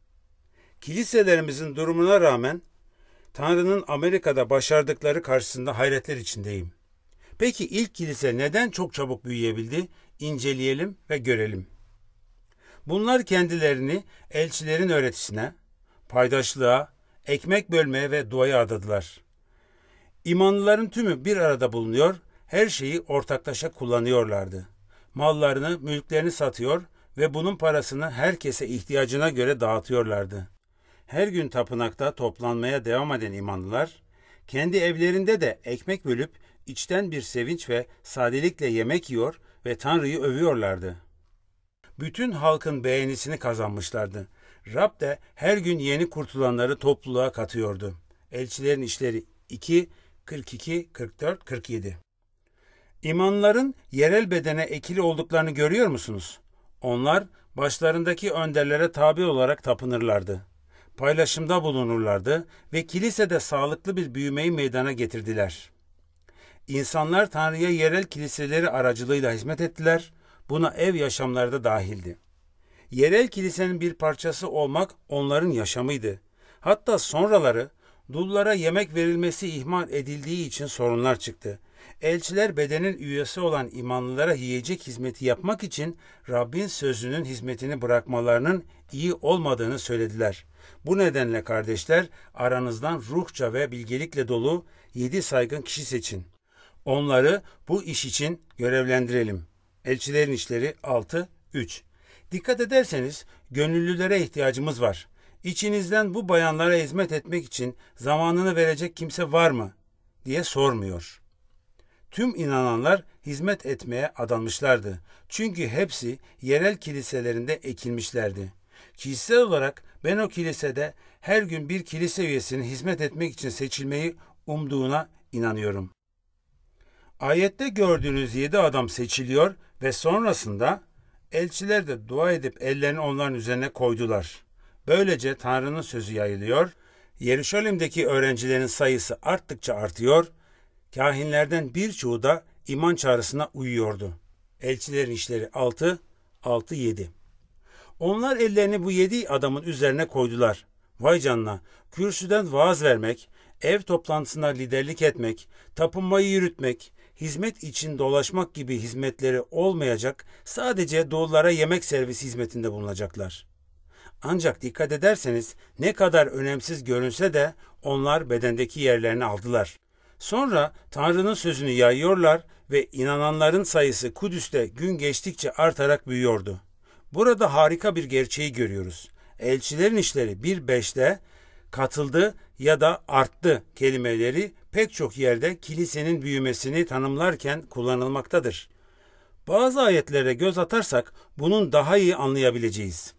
Kiliselerimizin durumuna rağmen Tanrı'nın Amerika'da başardıkları karşısında hayretler içindeyim. Peki ilk kilise neden çok çabuk büyüyebildi? İnceleyelim ve görelim. Bunlar kendilerini elçilerin öğretisine, paydaşlığa, ekmek bölmeye ve duaya adadılar. İmanlıların tümü bir arada bulunuyor her şeyi ortaklaşa kullanıyorlardı. Mallarını, mülklerini satıyor ve bunun parasını herkese ihtiyacına göre dağıtıyorlardı. Her gün tapınakta toplanmaya devam eden imanlılar, kendi evlerinde de ekmek bölüp içten bir sevinç ve sadelikle yemek yiyor ve Tanrı'yı övüyorlardı. Bütün halkın beğenisini kazanmışlardı. Rab de her gün yeni kurtulanları topluluğa katıyordu. Elçilerin işleri 2, 42, 44, 47 İmanların yerel bedene ekili olduklarını görüyor musunuz? Onlar başlarındaki önderlere tabi olarak tapınırlardı. Paylaşımda bulunurlardı ve kilisede sağlıklı bir büyümeyi meydana getirdiler. İnsanlar Tanrı'ya yerel kiliseleri aracılığıyla hizmet ettiler. Buna ev da dahildi. Yerel kilisenin bir parçası olmak onların yaşamıydı. Hatta sonraları dullara yemek verilmesi ihmal edildiği için sorunlar çıktı.'' Elçiler bedenin üyesi olan imanlılara yiyecek hizmeti yapmak için Rabbin sözünün hizmetini bırakmalarının iyi olmadığını söylediler. Bu nedenle kardeşler aranızdan ruhça ve bilgelikle dolu yedi saygın kişi seçin. Onları bu iş için görevlendirelim. Elçilerin işleri 6 3. Dikkat ederseniz gönüllülere ihtiyacımız var. İçinizden bu bayanlara hizmet etmek için zamanını verecek kimse var mı diye sormuyor tüm inananlar hizmet etmeye adanmışlardı. Çünkü hepsi yerel kiliselerinde ekilmişlerdi. Kişisel olarak ben o kilisede her gün bir kilise üyesinin hizmet etmek için seçilmeyi umduğuna inanıyorum. Ayette gördüğünüz yedi adam seçiliyor ve sonrasında elçiler de dua edip ellerini onların üzerine koydular. Böylece Tanrı'nın sözü yayılıyor, Yeruşalim'deki öğrencilerin sayısı arttıkça artıyor Kahinlerden birçoğu da iman çağrısına uyuyordu. Elçilerin işleri 6, 6, 7. Onlar ellerini bu yedi adamın üzerine koydular. Vay canına, kürsüden vaaz vermek, ev toplantısına liderlik etmek, tapınmayı yürütmek, hizmet için dolaşmak gibi hizmetleri olmayacak, sadece doğullara yemek servisi hizmetinde bulunacaklar. Ancak dikkat ederseniz ne kadar önemsiz görünse de onlar bedendeki yerlerini aldılar. Sonra Tanrı'nın sözünü yayıyorlar ve inananların sayısı Kudüs'te gün geçtikçe artarak büyüyordu. Burada harika bir gerçeği görüyoruz. Elçilerin işleri 1.5'te katıldı ya da arttı kelimeleri pek çok yerde kilisenin büyümesini tanımlarken kullanılmaktadır. Bazı ayetlere göz atarsak bunun daha iyi anlayabileceğiz.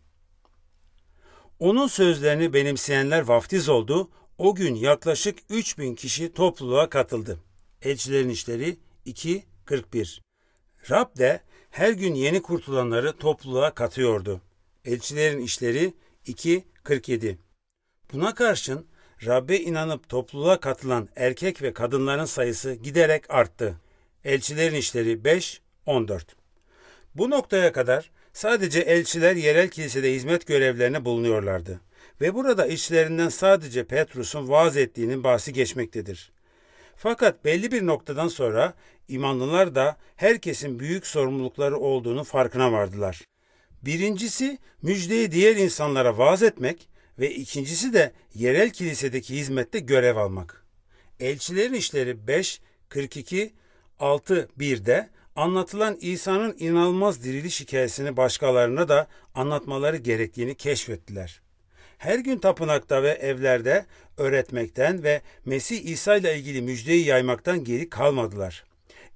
Onun sözlerini benimseyenler vaftiz oldu, o gün yaklaşık 3000 kişi topluluğa katıldı. Elçilerin işleri 2.41 Rab de her gün yeni kurtulanları topluluğa katıyordu. Elçilerin işleri 2.47 Buna karşın Rab'be inanıp topluluğa katılan erkek ve kadınların sayısı giderek arttı. Elçilerin işleri 5:14. Bu noktaya kadar sadece elçiler yerel kilisede hizmet görevlerine bulunuyorlardı ve burada içlerinden sadece Petrus'un vaaz ettiğinin bahsi geçmektedir. Fakat belli bir noktadan sonra imanlılar da herkesin büyük sorumlulukları olduğunu farkına vardılar. Birincisi müjdeyi diğer insanlara vaaz etmek ve ikincisi de yerel kilisedeki hizmette görev almak. Elçilerin işleri 5, 42, 6, 1'de anlatılan İsa'nın inanılmaz diriliş hikayesini başkalarına da anlatmaları gerektiğini keşfettiler her gün tapınakta ve evlerde öğretmekten ve Mesih İsa ile ilgili müjdeyi yaymaktan geri kalmadılar.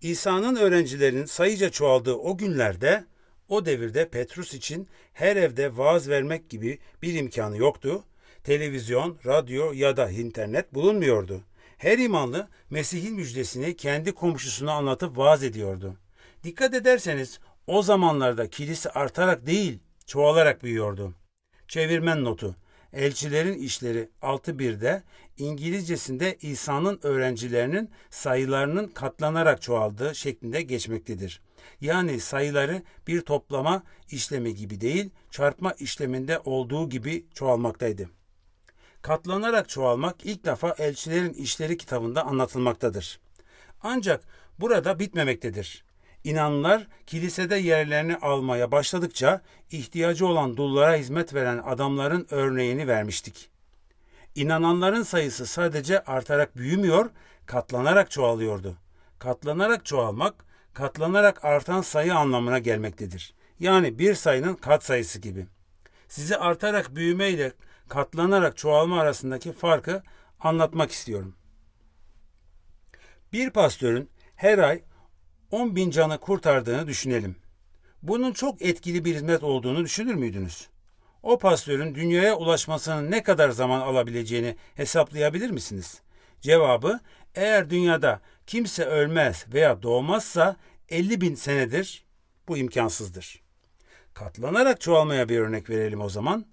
İsa'nın öğrencilerinin sayıca çoğaldığı o günlerde, o devirde Petrus için her evde vaaz vermek gibi bir imkanı yoktu. Televizyon, radyo ya da internet bulunmuyordu. Her imanlı Mesih'in müjdesini kendi komşusuna anlatıp vaaz ediyordu. Dikkat ederseniz o zamanlarda kilise artarak değil, çoğalarak büyüyordu. Çevirmen notu. Elçilerin İşleri 6.1'de İngilizcesinde İsa'nın öğrencilerinin sayılarının katlanarak çoğaldığı şeklinde geçmektedir. Yani sayıları bir toplama işlemi gibi değil, çarpma işleminde olduğu gibi çoğalmaktaydı. Katlanarak çoğalmak ilk defa Elçilerin İşleri kitabında anlatılmaktadır. Ancak burada bitmemektedir. İnanlar kilisede yerlerini almaya başladıkça ihtiyacı olan dullara hizmet veren adamların örneğini vermiştik. İnananların sayısı sadece artarak büyümüyor, katlanarak çoğalıyordu. Katlanarak çoğalmak, katlanarak artan sayı anlamına gelmektedir. Yani bir sayının kat sayısı gibi. Sizi artarak büyüme ile katlanarak çoğalma arasındaki farkı anlatmak istiyorum. Bir pastörün her ay 10 bin canı kurtardığını düşünelim. Bunun çok etkili bir hizmet olduğunu düşünür müydünüz? O pastörün dünyaya ulaşmasının ne kadar zaman alabileceğini hesaplayabilir misiniz? Cevabı eğer dünyada kimse ölmez veya doğmazsa 50 bin senedir bu imkansızdır. Katlanarak çoğalmaya bir örnek verelim o zaman.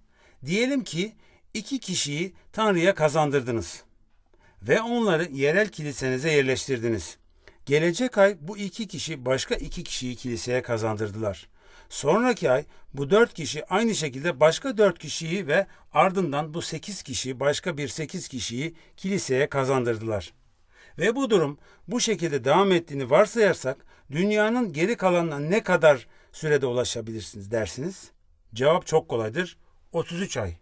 Diyelim ki iki kişiyi Tanrı'ya kazandırdınız ve onları yerel kilisenize yerleştirdiniz. Gelecek ay bu iki kişi başka iki kişiyi kiliseye kazandırdılar. Sonraki ay bu dört kişi aynı şekilde başka dört kişiyi ve ardından bu sekiz kişi başka bir sekiz kişiyi kiliseye kazandırdılar. Ve bu durum bu şekilde devam ettiğini varsayarsak dünyanın geri kalanına ne kadar sürede ulaşabilirsiniz dersiniz? Cevap çok kolaydır. 33 ay.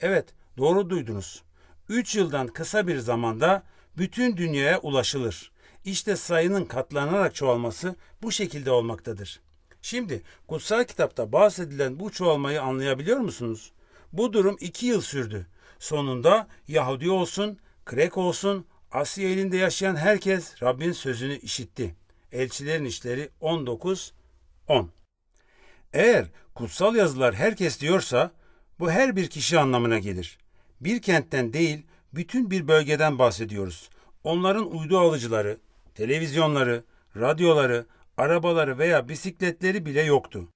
Evet, doğru duydunuz. 3 yıldan kısa bir zamanda bütün dünyaya ulaşılır. İşte sayının katlanarak çoğalması bu şekilde olmaktadır. Şimdi kutsal kitapta bahsedilen bu çoğalmayı anlayabiliyor musunuz? Bu durum iki yıl sürdü. Sonunda Yahudi olsun, Grek olsun, Asya elinde yaşayan herkes Rabbin sözünü işitti. Elçilerin işleri 19-10 Eğer kutsal yazılar herkes diyorsa bu her bir kişi anlamına gelir. Bir kentten değil bütün bir bölgeden bahsediyoruz. Onların uydu alıcıları, televizyonları, radyoları, arabaları veya bisikletleri bile yoktu.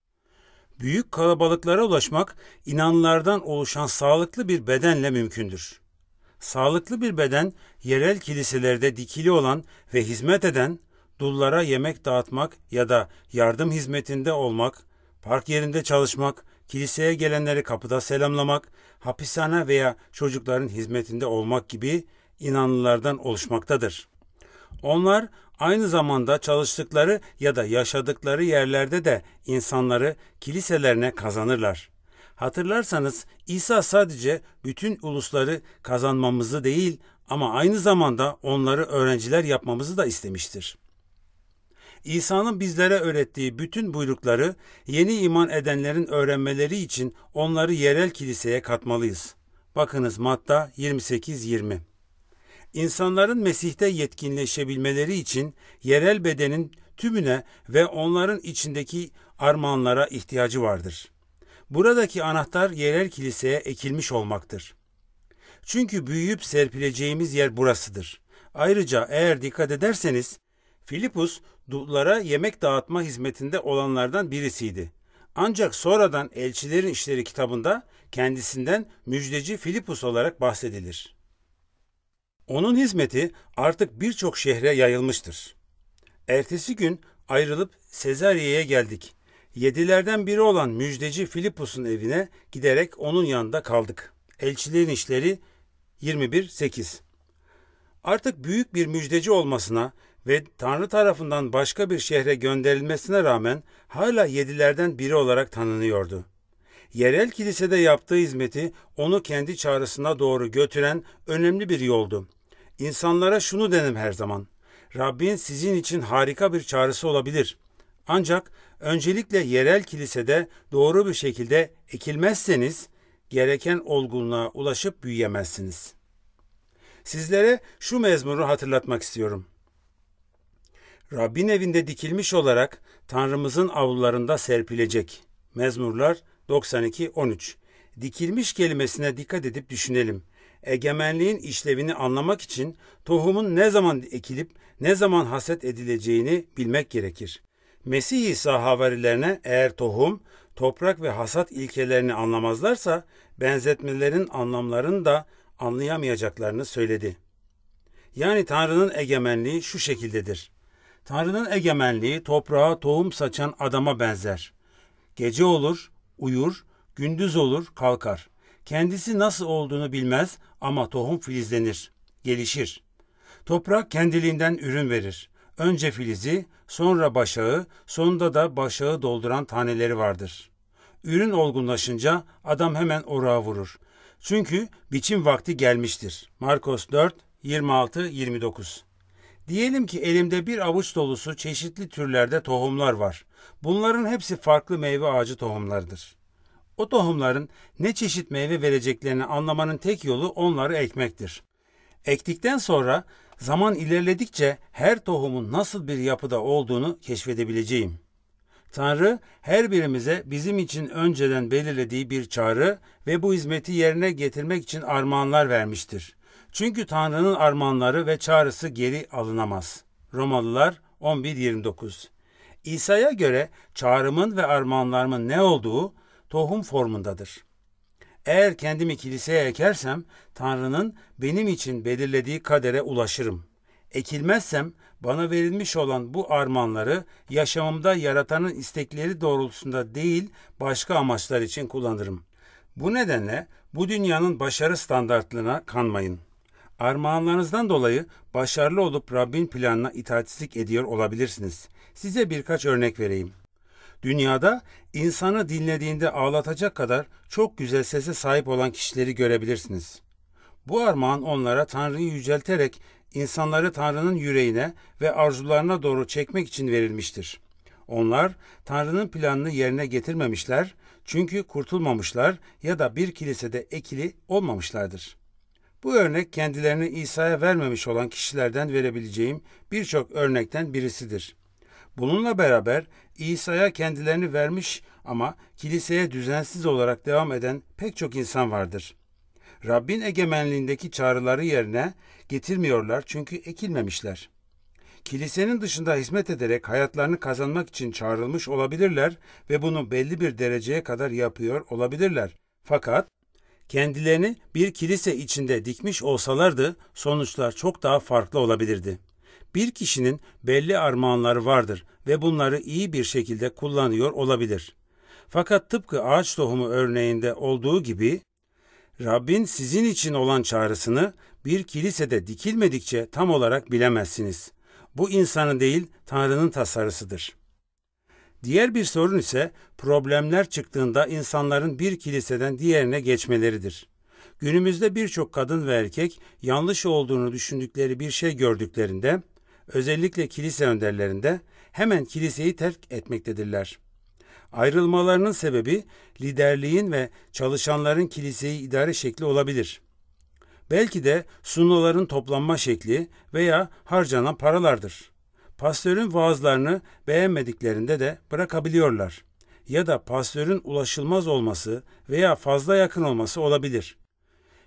Büyük kalabalıklara ulaşmak inanlardan oluşan sağlıklı bir bedenle mümkündür. Sağlıklı bir beden yerel kiliselerde dikili olan ve hizmet eden dullara yemek dağıtmak ya da yardım hizmetinde olmak, park yerinde çalışmak, kiliseye gelenleri kapıda selamlamak, hapishane veya çocukların hizmetinde olmak gibi inanlılardan oluşmaktadır. Onlar aynı zamanda çalıştıkları ya da yaşadıkları yerlerde de insanları kiliselerine kazanırlar. Hatırlarsanız İsa sadece bütün ulusları kazanmamızı değil ama aynı zamanda onları öğrenciler yapmamızı da istemiştir. İsa'nın bizlere öğrettiği bütün buyrukları yeni iman edenlerin öğrenmeleri için onları yerel kiliseye katmalıyız. Bakınız Matta 28:20. İnsanların Mesih'te yetkinleşebilmeleri için yerel bedenin tümüne ve onların içindeki armağanlara ihtiyacı vardır. Buradaki anahtar yerel kiliseye ekilmiş olmaktır. Çünkü büyüyüp serpileceğimiz yer burasıdır. Ayrıca eğer dikkat ederseniz Filipus dutlara yemek dağıtma hizmetinde olanlardan birisiydi. Ancak sonradan Elçilerin İşleri kitabında kendisinden müjdeci Filipus olarak bahsedilir. Onun hizmeti artık birçok şehre yayılmıştır. Ertesi gün ayrılıp Sezariye'ye geldik. Yedilerden biri olan müjdeci Filipus'un evine giderek onun yanında kaldık. Elçilerin işleri 21.8 Artık büyük bir müjdeci olmasına ve Tanrı tarafından başka bir şehre gönderilmesine rağmen hala yedilerden biri olarak tanınıyordu. Yerel kilisede yaptığı hizmeti onu kendi çağrısına doğru götüren önemli bir yoldu. İnsanlara şunu denim her zaman. Rabbin sizin için harika bir çağrısı olabilir. Ancak öncelikle yerel kilisede doğru bir şekilde ekilmezseniz gereken olgunluğa ulaşıp büyüyemezsiniz. Sizlere şu mezmuru hatırlatmak istiyorum. Rabbin evinde dikilmiş olarak Tanrımızın avlularında serpilecek. Mezmurlar 92-13 Dikilmiş kelimesine dikkat edip düşünelim egemenliğin işlevini anlamak için tohumun ne zaman ekilip ne zaman haset edileceğini bilmek gerekir. Mesih İsa havarilerine eğer tohum, toprak ve hasat ilkelerini anlamazlarsa benzetmelerin anlamlarını da anlayamayacaklarını söyledi. Yani Tanrı'nın egemenliği şu şekildedir. Tanrı'nın egemenliği toprağa tohum saçan adama benzer. Gece olur, uyur, gündüz olur, kalkar. Kendisi nasıl olduğunu bilmez ama tohum filizlenir, gelişir. Toprak kendiliğinden ürün verir. Önce filizi, sonra başağı, sonunda da başağı dolduran taneleri vardır. Ürün olgunlaşınca adam hemen orağa vurur. Çünkü biçim vakti gelmiştir. Markos 4, 26-29 Diyelim ki elimde bir avuç dolusu çeşitli türlerde tohumlar var. Bunların hepsi farklı meyve ağacı tohumlarıdır. O tohumların ne çeşit meyve vereceklerini anlamanın tek yolu onları ekmektir. Ektikten sonra zaman ilerledikçe her tohumun nasıl bir yapıda olduğunu keşfedebileceğim. Tanrı her birimize bizim için önceden belirlediği bir çağrı ve bu hizmeti yerine getirmek için armağanlar vermiştir. Çünkü Tanrı'nın armağanları ve çağrısı geri alınamaz. Romalılar 11.29 İsa'ya göre çağrımın ve armağanlarımın ne olduğu tohum formundadır. Eğer kendimi kiliseye ekersem Tanrı'nın benim için belirlediği kadere ulaşırım. Ekilmezsem bana verilmiş olan bu armağanları yaşamımda yaratanın istekleri doğrultusunda değil başka amaçlar için kullanırım. Bu nedenle bu dünyanın başarı standartlarına kanmayın. Armağanlarınızdan dolayı başarılı olup Rabbin planına itaatsizlik ediyor olabilirsiniz. Size birkaç örnek vereyim. Dünyada insanı dinlediğinde ağlatacak kadar çok güzel sese sahip olan kişileri görebilirsiniz. Bu armağan onlara Tanrı'yı yücelterek insanları Tanrı'nın yüreğine ve arzularına doğru çekmek için verilmiştir. Onlar Tanrı'nın planını yerine getirmemişler çünkü kurtulmamışlar ya da bir kilisede ekili olmamışlardır. Bu örnek kendilerini İsa'ya vermemiş olan kişilerden verebileceğim birçok örnekten birisidir. Bununla beraber İsa'ya kendilerini vermiş ama kiliseye düzensiz olarak devam eden pek çok insan vardır. Rabbin egemenliğindeki çağrıları yerine getirmiyorlar çünkü ekilmemişler. Kilisenin dışında hizmet ederek hayatlarını kazanmak için çağrılmış olabilirler ve bunu belli bir dereceye kadar yapıyor olabilirler. Fakat kendilerini bir kilise içinde dikmiş olsalardı sonuçlar çok daha farklı olabilirdi. Bir kişinin belli armağanları vardır ve bunları iyi bir şekilde kullanıyor olabilir. Fakat tıpkı ağaç tohumu örneğinde olduğu gibi Rabbin sizin için olan çağrısını bir kilisede dikilmedikçe tam olarak bilemezsiniz. Bu insanı değil Tanrı'nın tasarısıdır. Diğer bir sorun ise problemler çıktığında insanların bir kiliseden diğerine geçmeleridir. Günümüzde birçok kadın ve erkek yanlış olduğunu düşündükleri bir şey gördüklerinde, özellikle kilise önderlerinde hemen kiliseyi terk etmektedirler. Ayrılmalarının sebebi liderliğin ve çalışanların kiliseyi idare şekli olabilir. Belki de sunuların toplanma şekli veya harcanan paralardır. Pastörün vaazlarını beğenmediklerinde de bırakabiliyorlar. Ya da pastörün ulaşılmaz olması veya fazla yakın olması olabilir.''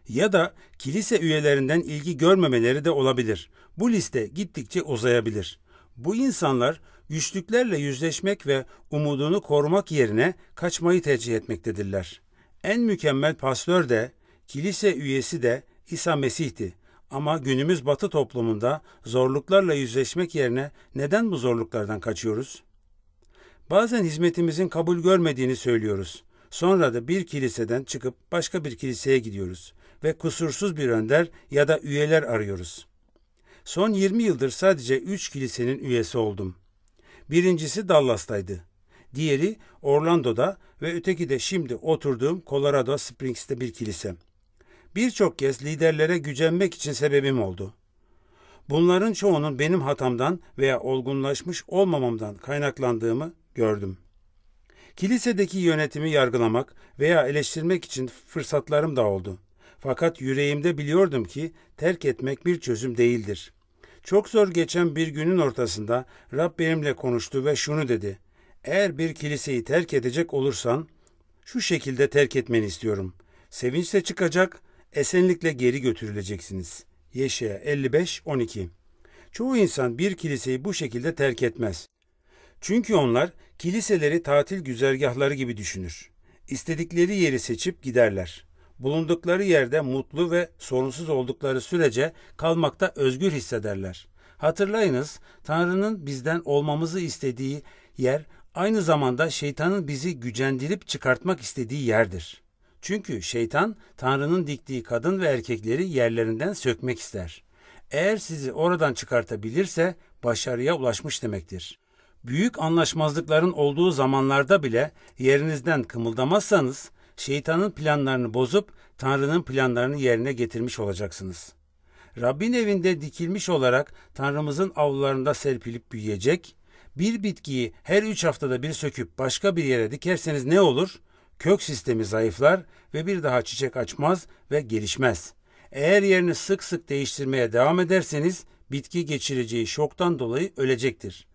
ya da kilise üyelerinden ilgi görmemeleri de olabilir. Bu liste gittikçe uzayabilir. Bu insanlar güçlüklerle yüzleşmek ve umudunu korumak yerine kaçmayı tercih etmektedirler. En mükemmel pastör de, kilise üyesi de İsa Mesih'ti. Ama günümüz batı toplumunda zorluklarla yüzleşmek yerine neden bu zorluklardan kaçıyoruz? Bazen hizmetimizin kabul görmediğini söylüyoruz. Sonra da bir kiliseden çıkıp başka bir kiliseye gidiyoruz ve kusursuz bir önder ya da üyeler arıyoruz. Son 20 yıldır sadece 3 kilisenin üyesi oldum. Birincisi Dallas'taydı. Diğeri Orlando'da ve öteki de şimdi oturduğum Colorado Springs'te bir kilisem. Birçok kez liderlere gücenmek için sebebim oldu. Bunların çoğunun benim hatamdan veya olgunlaşmış olmamamdan kaynaklandığımı gördüm. Kilisedeki yönetimi yargılamak veya eleştirmek için fırsatlarım da oldu. Fakat yüreğimde biliyordum ki terk etmek bir çözüm değildir. Çok zor geçen bir günün ortasında Rab benimle konuştu ve şunu dedi. Eğer bir kiliseyi terk edecek olursan şu şekilde terk etmeni istiyorum. Sevinçle çıkacak, esenlikle geri götürüleceksiniz. Yeşaya 55-12 Çoğu insan bir kiliseyi bu şekilde terk etmez. Çünkü onlar kiliseleri tatil güzergahları gibi düşünür. İstedikleri yeri seçip giderler bulundukları yerde mutlu ve sorunsuz oldukları sürece kalmakta özgür hissederler. Hatırlayınız, Tanrı'nın bizden olmamızı istediği yer aynı zamanda şeytanın bizi gücendirip çıkartmak istediği yerdir. Çünkü şeytan Tanrı'nın diktiği kadın ve erkekleri yerlerinden sökmek ister. Eğer sizi oradan çıkartabilirse başarıya ulaşmış demektir. Büyük anlaşmazlıkların olduğu zamanlarda bile yerinizden kımıldamazsanız şeytanın planlarını bozup Tanrı'nın planlarını yerine getirmiş olacaksınız. Rabbin evinde dikilmiş olarak Tanrımızın avlularında serpilip büyüyecek, bir bitkiyi her üç haftada bir söküp başka bir yere dikerseniz ne olur? Kök sistemi zayıflar ve bir daha çiçek açmaz ve gelişmez. Eğer yerini sık sık değiştirmeye devam ederseniz bitki geçireceği şoktan dolayı ölecektir.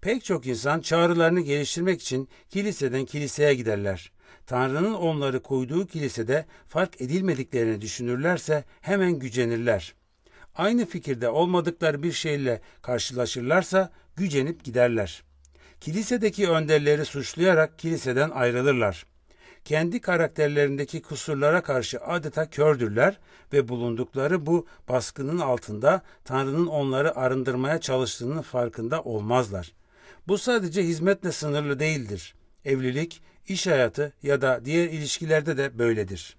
Pek çok insan çağrılarını geliştirmek için kiliseden kiliseye giderler. Tanrı'nın onları koyduğu kilisede fark edilmediklerini düşünürlerse hemen gücenirler. Aynı fikirde olmadıkları bir şeyle karşılaşırlarsa gücenip giderler. Kilisedeki önderleri suçlayarak kiliseden ayrılırlar. Kendi karakterlerindeki kusurlara karşı adeta kördürler ve bulundukları bu baskının altında Tanrı'nın onları arındırmaya çalıştığının farkında olmazlar. Bu sadece hizmetle sınırlı değildir. Evlilik, iş hayatı ya da diğer ilişkilerde de böyledir.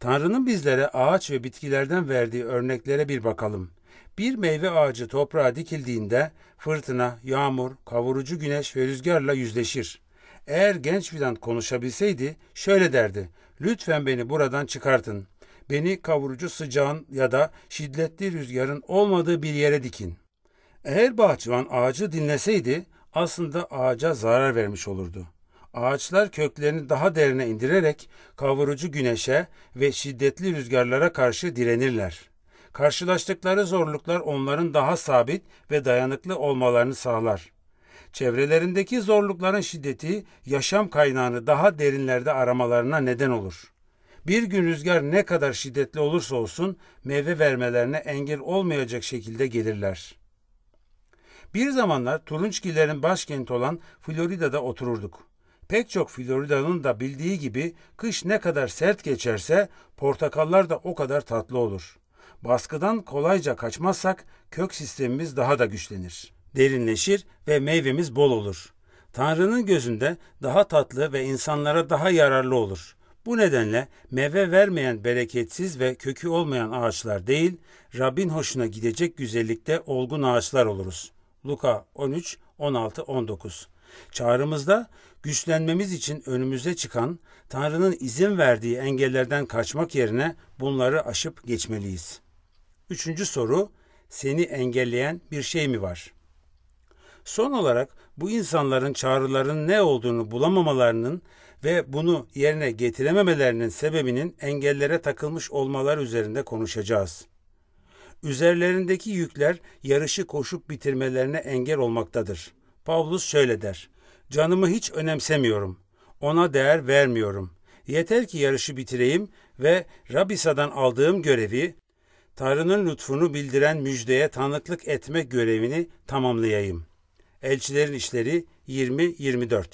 Tanrı'nın bizlere ağaç ve bitkilerden verdiği örneklere bir bakalım. Bir meyve ağacı toprağa dikildiğinde fırtına, yağmur, kavurucu güneş ve rüzgarla yüzleşir. Eğer genç fidan konuşabilseydi şöyle derdi. Lütfen beni buradan çıkartın. Beni kavurucu sıcağın ya da şiddetli rüzgarın olmadığı bir yere dikin. Eğer bahçıvan ağacı dinleseydi aslında ağaca zarar vermiş olurdu ağaçlar köklerini daha derine indirerek kavurucu güneşe ve şiddetli rüzgarlara karşı direnirler. Karşılaştıkları zorluklar onların daha sabit ve dayanıklı olmalarını sağlar. Çevrelerindeki zorlukların şiddeti yaşam kaynağını daha derinlerde aramalarına neden olur. Bir gün rüzgar ne kadar şiddetli olursa olsun meyve vermelerine engel olmayacak şekilde gelirler.'' Bir zamanlar Turunçgilerin başkenti olan Florida'da otururduk. Pek çok Florida'nın da bildiği gibi kış ne kadar sert geçerse portakallar da o kadar tatlı olur. Baskıdan kolayca kaçmazsak kök sistemimiz daha da güçlenir. Derinleşir ve meyvemiz bol olur. Tanrı'nın gözünde daha tatlı ve insanlara daha yararlı olur. Bu nedenle meyve vermeyen bereketsiz ve kökü olmayan ağaçlar değil, Rabbin hoşuna gidecek güzellikte olgun ağaçlar oluruz. Luka 13, 16, 19 Çağrımızda güçlenmemiz için önümüze çıkan Tanrı'nın izin verdiği engellerden kaçmak yerine bunları aşıp geçmeliyiz. Üçüncü soru, seni engelleyen bir şey mi var? Son olarak bu insanların çağrıların ne olduğunu bulamamalarının ve bunu yerine getirememelerinin sebebinin engellere takılmış olmalar üzerinde konuşacağız. Üzerlerindeki yükler yarışı koşup bitirmelerine engel olmaktadır. Pavlus şöyle der. Canımı hiç önemsemiyorum. Ona değer vermiyorum. Yeter ki yarışı bitireyim ve Rabisa'dan aldığım görevi, Tanrı'nın lütfunu bildiren müjdeye tanıklık etmek görevini tamamlayayım. Elçilerin işleri 20-24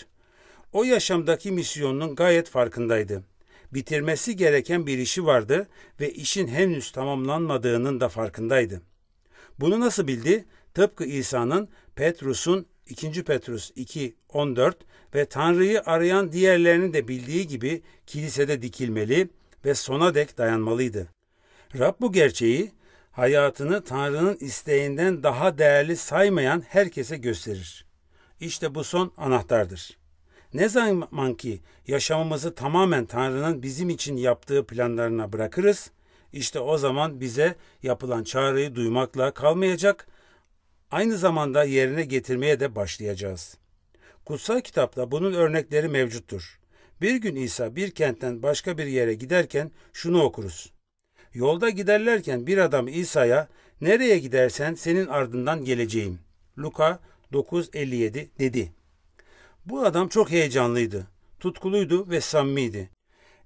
O yaşamdaki misyonunun gayet farkındaydı. Bitirmesi gereken bir işi vardı ve işin henüz tamamlanmadığının da farkındaydı. Bunu nasıl bildi? Tıpkı İsa'nın Petrus'un 2. Petrus 2:14 ve Tanrı'yı arayan diğerlerinin de bildiği gibi kilisede dikilmeli ve sona dek dayanmalıydı. Rab bu gerçeği hayatını Tanrı'nın isteğinden daha değerli saymayan herkese gösterir. İşte bu son anahtardır. Ne zaman ki yaşamımızı tamamen Tanrı'nın bizim için yaptığı planlarına bırakırız, işte o zaman bize yapılan çağrıyı duymakla kalmayacak, aynı zamanda yerine getirmeye de başlayacağız. Kutsal kitapta bunun örnekleri mevcuttur. Bir gün İsa bir kentten başka bir yere giderken şunu okuruz. Yolda giderlerken bir adam İsa'ya nereye gidersen senin ardından geleceğim. Luka 9.57 dedi. Bu adam çok heyecanlıydı, tutkuluydu ve samimiydi.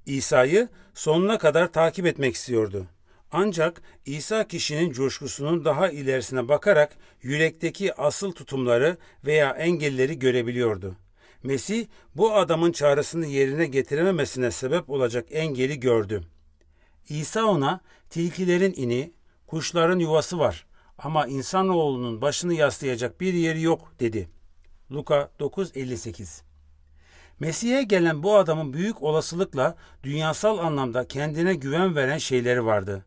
İsa'yı sonuna kadar takip etmek istiyordu. Ancak İsa kişinin coşkusunun daha ilerisine bakarak yürekteki asıl tutumları veya engelleri görebiliyordu. Mesih bu adamın çağrısını yerine getirememesine sebep olacak engeli gördü. İsa ona tilkilerin ini, kuşların yuvası var ama insanoğlunun başını yaslayacak bir yeri yok dedi. Luka 9.58 Mesih'e gelen bu adamın büyük olasılıkla dünyasal anlamda kendine güven veren şeyleri vardı.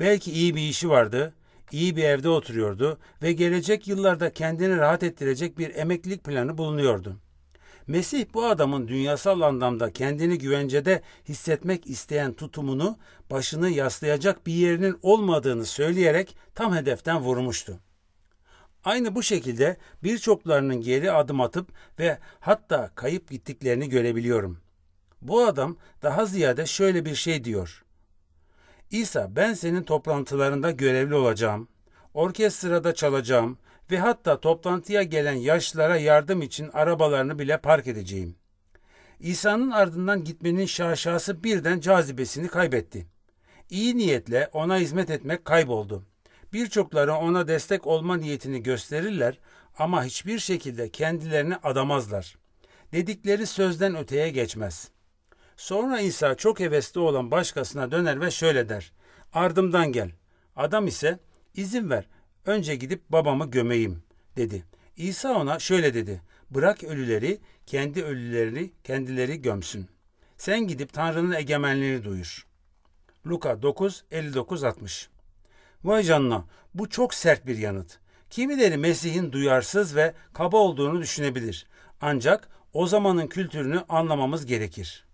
Belki iyi bir işi vardı, iyi bir evde oturuyordu ve gelecek yıllarda kendini rahat ettirecek bir emeklilik planı bulunuyordu. Mesih bu adamın dünyasal anlamda kendini güvencede hissetmek isteyen tutumunu başını yaslayacak bir yerinin olmadığını söyleyerek tam hedeften vurmuştu. Aynı bu şekilde birçoklarının geri adım atıp ve hatta kayıp gittiklerini görebiliyorum. Bu adam daha ziyade şöyle bir şey diyor. İsa ben senin toplantılarında görevli olacağım. Orkestrada çalacağım ve hatta toplantıya gelen yaşlılara yardım için arabalarını bile park edeceğim. İsa'nın ardından gitmenin şaşası birden cazibesini kaybetti. İyi niyetle ona hizmet etmek kayboldu. Birçokları ona destek olma niyetini gösterirler ama hiçbir şekilde kendilerini adamazlar. Dedikleri sözden öteye geçmez. Sonra İsa çok hevesli olan başkasına döner ve şöyle der. Ardımdan gel. Adam ise izin ver. Önce gidip babamı gömeyim dedi. İsa ona şöyle dedi. Bırak ölüleri, kendi ölülerini kendileri gömsün. Sen gidip Tanrı'nın egemenliğini duyur. Luka 9, 59, 60 Vay canına, bu çok sert bir yanıt. Kimileri Mesih'in duyarsız ve kaba olduğunu düşünebilir. Ancak o zamanın kültürünü anlamamız gerekir.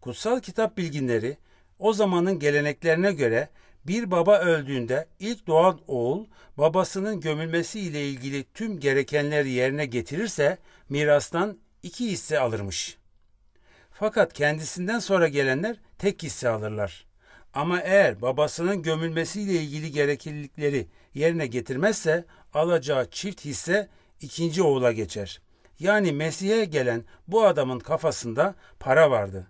Kutsal kitap bilginleri o zamanın geleneklerine göre bir baba öldüğünde ilk doğan oğul babasının gömülmesi ile ilgili tüm gerekenleri yerine getirirse mirastan iki hisse alırmış. Fakat kendisinden sonra gelenler tek hisse alırlar. Ama eğer babasının gömülmesiyle ilgili gereklilikleri yerine getirmezse alacağı çift hisse ikinci oğula geçer. Yani Mesih'e gelen bu adamın kafasında para vardı.''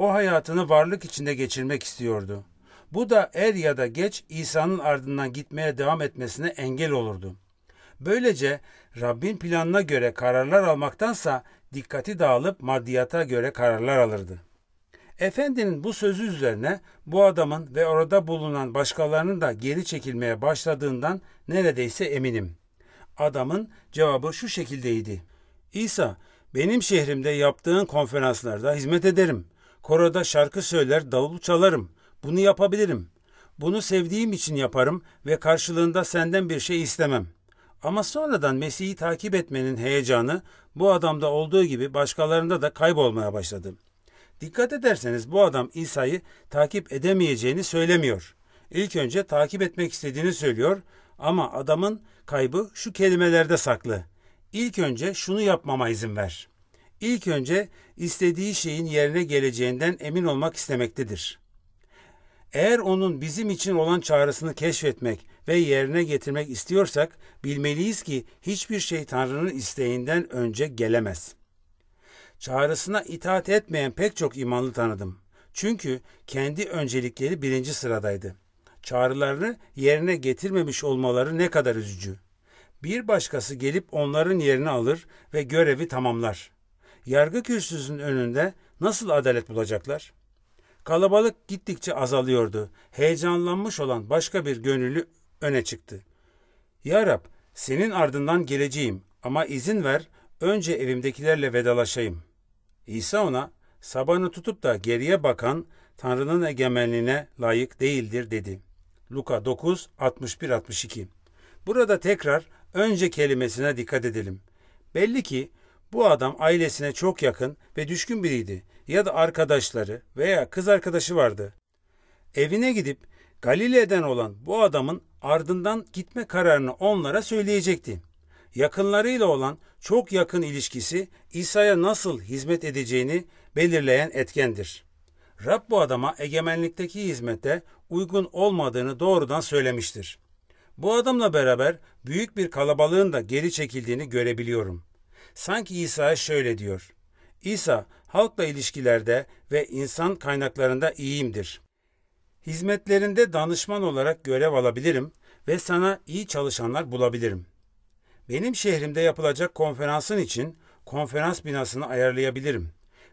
O hayatını varlık içinde geçirmek istiyordu. Bu da er ya da geç İsa'nın ardından gitmeye devam etmesine engel olurdu. Böylece Rabbin planına göre kararlar almaktansa dikkati dağılıp maddiyata göre kararlar alırdı. Efendinin bu sözü üzerine bu adamın ve orada bulunan başkalarının da geri çekilmeye başladığından neredeyse eminim. Adamın cevabı şu şekildeydi. İsa, benim şehrimde yaptığın konferanslarda hizmet ederim. Koroda şarkı söyler, davul çalarım. Bunu yapabilirim. Bunu sevdiğim için yaparım ve karşılığında senden bir şey istemem. Ama sonradan Mesih'i takip etmenin heyecanı bu adamda olduğu gibi başkalarında da kaybolmaya başladı. Dikkat ederseniz bu adam İsa'yı takip edemeyeceğini söylemiyor. İlk önce takip etmek istediğini söylüyor ama adamın kaybı şu kelimelerde saklı. İlk önce şunu yapmama izin ver.'' İlk önce istediği şeyin yerine geleceğinden emin olmak istemektedir. Eğer onun bizim için olan çağrısını keşfetmek ve yerine getirmek istiyorsak bilmeliyiz ki hiçbir şey Tanrı'nın isteğinden önce gelemez. Çağrısına itaat etmeyen pek çok imanlı tanıdım. Çünkü kendi öncelikleri birinci sıradaydı. Çağrılarını yerine getirmemiş olmaları ne kadar üzücü. Bir başkası gelip onların yerini alır ve görevi tamamlar.'' yargı kürsüsünün önünde nasıl adalet bulacaklar? Kalabalık gittikçe azalıyordu. Heyecanlanmış olan başka bir gönüllü öne çıktı. Ya Rab, senin ardından geleceğim ama izin ver önce evimdekilerle vedalaşayım. İsa ona sabanı tutup da geriye bakan Tanrı'nın egemenliğine layık değildir dedi. Luka 9 61 62. Burada tekrar önce kelimesine dikkat edelim. Belli ki bu adam ailesine çok yakın ve düşkün biriydi ya da arkadaşları veya kız arkadaşı vardı. Evine gidip Galile'den olan bu adamın ardından gitme kararını onlara söyleyecekti. Yakınlarıyla olan çok yakın ilişkisi İsa'ya nasıl hizmet edeceğini belirleyen etkendir. Rab bu adama egemenlikteki hizmete uygun olmadığını doğrudan söylemiştir. Bu adamla beraber büyük bir kalabalığın da geri çekildiğini görebiliyorum.'' sanki İsa'ya şöyle diyor. İsa halkla ilişkilerde ve insan kaynaklarında iyiyimdir. Hizmetlerinde danışman olarak görev alabilirim ve sana iyi çalışanlar bulabilirim. Benim şehrimde yapılacak konferansın için konferans binasını ayarlayabilirim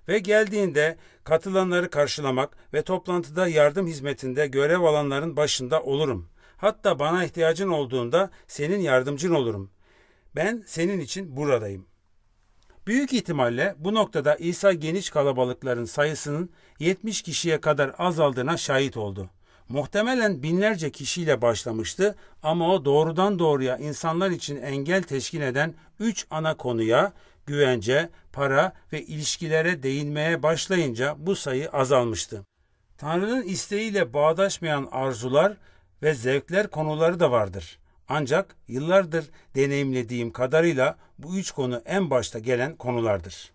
ve geldiğinde katılanları karşılamak ve toplantıda yardım hizmetinde görev alanların başında olurum. Hatta bana ihtiyacın olduğunda senin yardımcın olurum. Ben senin için buradayım.'' Büyük ihtimalle bu noktada İsa geniş kalabalıkların sayısının 70 kişiye kadar azaldığına şahit oldu. Muhtemelen binlerce kişiyle başlamıştı ama o doğrudan doğruya insanlar için engel teşkil eden 3 ana konuya güvence, para ve ilişkilere değinmeye başlayınca bu sayı azalmıştı. Tanrı'nın isteğiyle bağdaşmayan arzular ve zevkler konuları da vardır. Ancak yıllardır deneyimlediğim kadarıyla bu üç konu en başta gelen konulardır.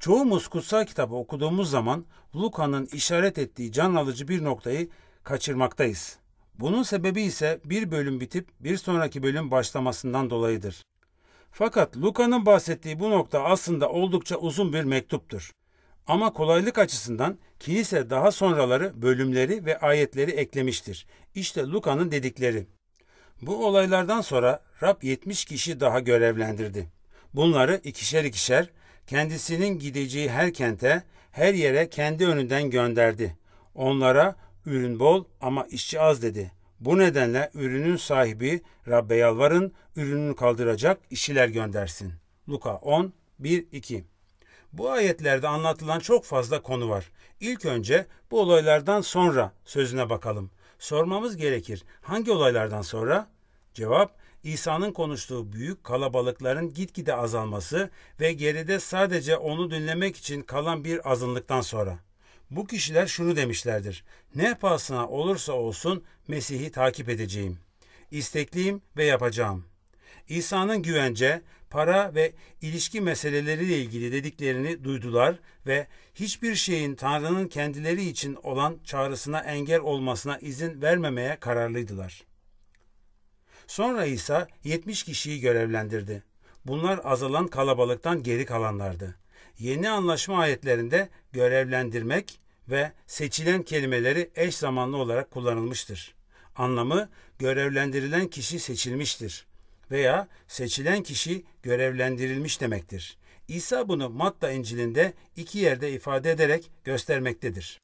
Çoğumuz kutsal kitabı okuduğumuz zaman Luka'nın işaret ettiği can alıcı bir noktayı kaçırmaktayız. Bunun sebebi ise bir bölüm bitip bir sonraki bölüm başlamasından dolayıdır. Fakat Luka'nın bahsettiği bu nokta aslında oldukça uzun bir mektuptur. Ama kolaylık açısından kilise daha sonraları bölümleri ve ayetleri eklemiştir. İşte Luka'nın dedikleri. Bu olaylardan sonra Rab 70 kişi daha görevlendirdi. Bunları ikişer ikişer kendisinin gideceği her kente, her yere kendi önünden gönderdi. Onlara ürün bol ama işçi az dedi. Bu nedenle ürünün sahibi Rabbe yalvarın, ürününü kaldıracak işçiler göndersin. Luka 10, 1, 2 Bu ayetlerde anlatılan çok fazla konu var. İlk önce bu olaylardan sonra sözüne bakalım. Sormamız gerekir. Hangi olaylardan sonra? Cevap İsa'nın konuştuğu büyük kalabalıkların gitgide azalması ve geride sadece onu dinlemek için kalan bir azınlıktan sonra. Bu kişiler şunu demişlerdir. Ne pahasına olursa olsun Mesih'i takip edeceğim. İstekliyim ve yapacağım. İsa'nın güvence, para ve ilişki meseleleriyle ilgili dediklerini duydular ve hiçbir şeyin Tanrı'nın kendileri için olan çağrısına engel olmasına izin vermemeye kararlıydılar. Sonra İsa 70 kişiyi görevlendirdi. Bunlar azalan kalabalıktan geri kalanlardı. Yeni anlaşma ayetlerinde görevlendirmek ve seçilen kelimeleri eş zamanlı olarak kullanılmıştır. Anlamı görevlendirilen kişi seçilmiştir veya seçilen kişi görevlendirilmiş demektir. İsa bunu Matta İncil'inde iki yerde ifade ederek göstermektedir.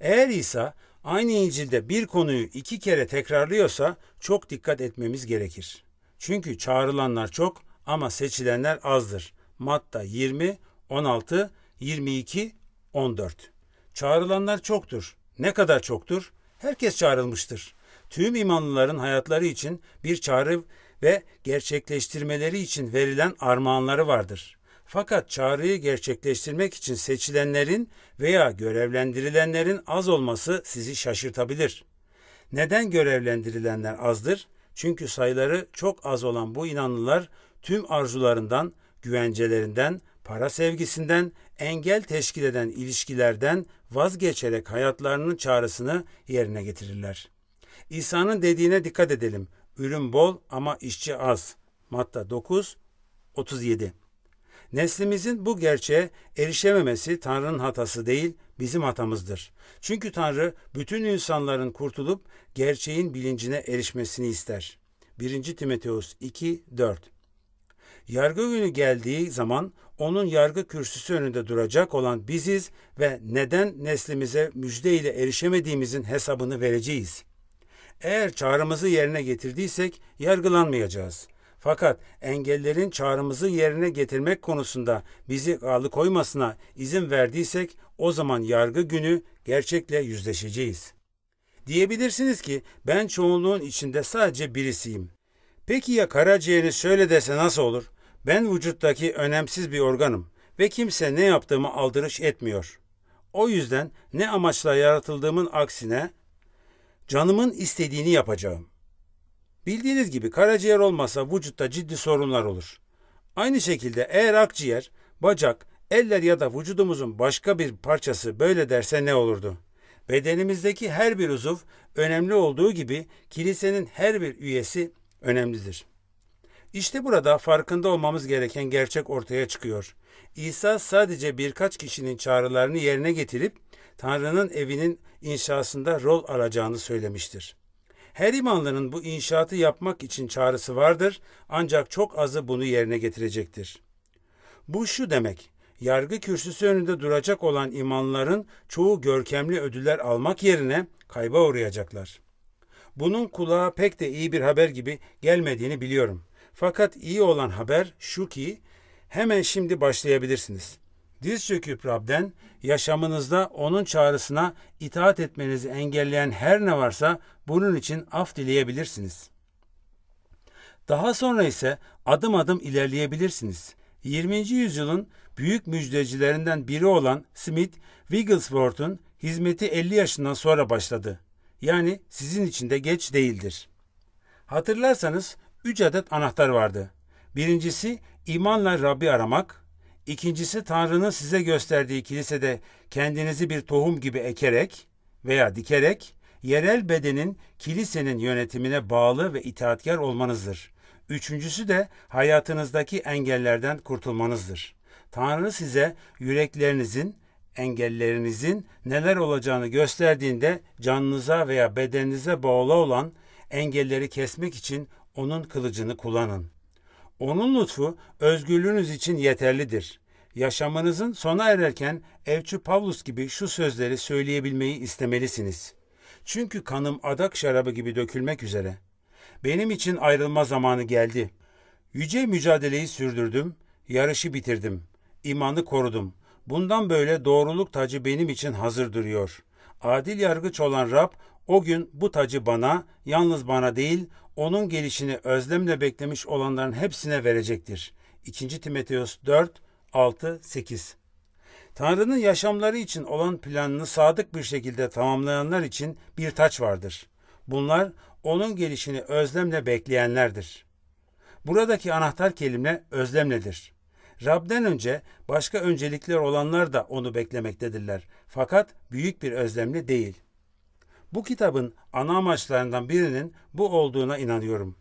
Eğer İsa aynı İncil'de bir konuyu iki kere tekrarlıyorsa çok dikkat etmemiz gerekir. Çünkü çağrılanlar çok ama seçilenler azdır. Matta 20, 16, 22, 14. Çağrılanlar çoktur. Ne kadar çoktur? Herkes çağrılmıştır. Tüm imanlıların hayatları için bir çağrı ve gerçekleştirmeleri için verilen armağanları vardır. Fakat çağrıyı gerçekleştirmek için seçilenlerin veya görevlendirilenlerin az olması sizi şaşırtabilir. Neden görevlendirilenler azdır? Çünkü sayıları çok az olan bu inanlılar tüm arzularından, güvencelerinden, para sevgisinden, engel teşkil eden ilişkilerden vazgeçerek hayatlarının çağrısını yerine getirirler. İsa'nın dediğine dikkat edelim. Ürün bol ama işçi az. Matta 9, 37. Neslimizin bu gerçeğe erişememesi Tanrı'nın hatası değil, bizim hatamızdır. Çünkü Tanrı bütün insanların kurtulup gerçeğin bilincine erişmesini ister. 1. Timoteus 2, 4 Yargı günü geldiği zaman onun yargı kürsüsü önünde duracak olan biziz ve neden neslimize müjde ile erişemediğimizin hesabını vereceğiz.'' Eğer çağrımızı yerine getirdiysek yargılanmayacağız. Fakat engellerin çağrımızı yerine getirmek konusunda bizi alıkoymasına izin verdiysek o zaman yargı günü gerçekle yüzleşeceğiz. Diyebilirsiniz ki ben çoğunluğun içinde sadece birisiyim. Peki ya karaciğeri şöyle dese nasıl olur? Ben vücuttaki önemsiz bir organım ve kimse ne yaptığımı aldırış etmiyor. O yüzden ne amaçla yaratıldığımın aksine Canımın istediğini yapacağım. Bildiğiniz gibi karaciğer olmasa vücutta ciddi sorunlar olur. Aynı şekilde eğer akciğer, bacak, eller ya da vücudumuzun başka bir parçası böyle derse ne olurdu? Bedenimizdeki her bir uzuv önemli olduğu gibi kilisenin her bir üyesi önemlidir. İşte burada farkında olmamız gereken gerçek ortaya çıkıyor. İsa sadece birkaç kişinin çağrılarını yerine getirip Tanrı'nın evinin inşasında rol alacağını söylemiştir. Her imanlının bu inşaatı yapmak için çağrısı vardır ancak çok azı bunu yerine getirecektir. Bu şu demek, yargı kürsüsü önünde duracak olan imanların çoğu görkemli ödüller almak yerine kayba uğrayacaklar. Bunun kulağa pek de iyi bir haber gibi gelmediğini biliyorum. Fakat iyi olan haber şu ki hemen şimdi başlayabilirsiniz diz çöküp Rab'den yaşamınızda onun çağrısına itaat etmenizi engelleyen her ne varsa bunun için af dileyebilirsiniz. Daha sonra ise adım adım ilerleyebilirsiniz. 20. yüzyılın büyük müjdecilerinden biri olan Smith, Wigglesworth'un hizmeti 50 yaşından sonra başladı. Yani sizin için de geç değildir. Hatırlarsanız 3 adet anahtar vardı. Birincisi imanla Rabbi aramak, İkincisi Tanrı'nın size gösterdiği kilisede kendinizi bir tohum gibi ekerek veya dikerek yerel bedenin kilisenin yönetimine bağlı ve itaatkar olmanızdır. Üçüncüsü de hayatınızdaki engellerden kurtulmanızdır. Tanrı size yüreklerinizin, engellerinizin neler olacağını gösterdiğinde canınıza veya bedeninize bağlı olan engelleri kesmek için onun kılıcını kullanın. Onun lütfu özgürlüğünüz için yeterlidir. Yaşamınızın sona ererken Evçi Pavlus gibi şu sözleri söyleyebilmeyi istemelisiniz. Çünkü kanım adak şarabı gibi dökülmek üzere. Benim için ayrılma zamanı geldi. Yüce mücadeleyi sürdürdüm, yarışı bitirdim, imanı korudum. Bundan böyle doğruluk tacı benim için hazır duruyor. Adil yargıç olan Rab o gün bu tacı bana, yalnız bana değil, onun gelişini özlemle beklemiş olanların hepsine verecektir. 2. Timoteos 4, 6, 8 Tanrı'nın yaşamları için olan planını sadık bir şekilde tamamlayanlar için bir taç vardır. Bunlar onun gelişini özlemle bekleyenlerdir. Buradaki anahtar kelime özlemledir. Rab'den önce başka öncelikler olanlar da onu beklemektedirler. Fakat büyük bir özlemle değil.'' Bu kitabın ana amaçlarından birinin bu olduğuna inanıyorum.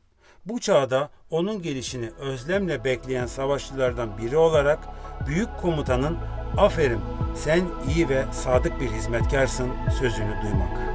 Bu çağda onun gelişini özlemle bekleyen savaşçılardan biri olarak büyük komutanın aferin sen iyi ve sadık bir hizmetkarsın sözünü duymak.''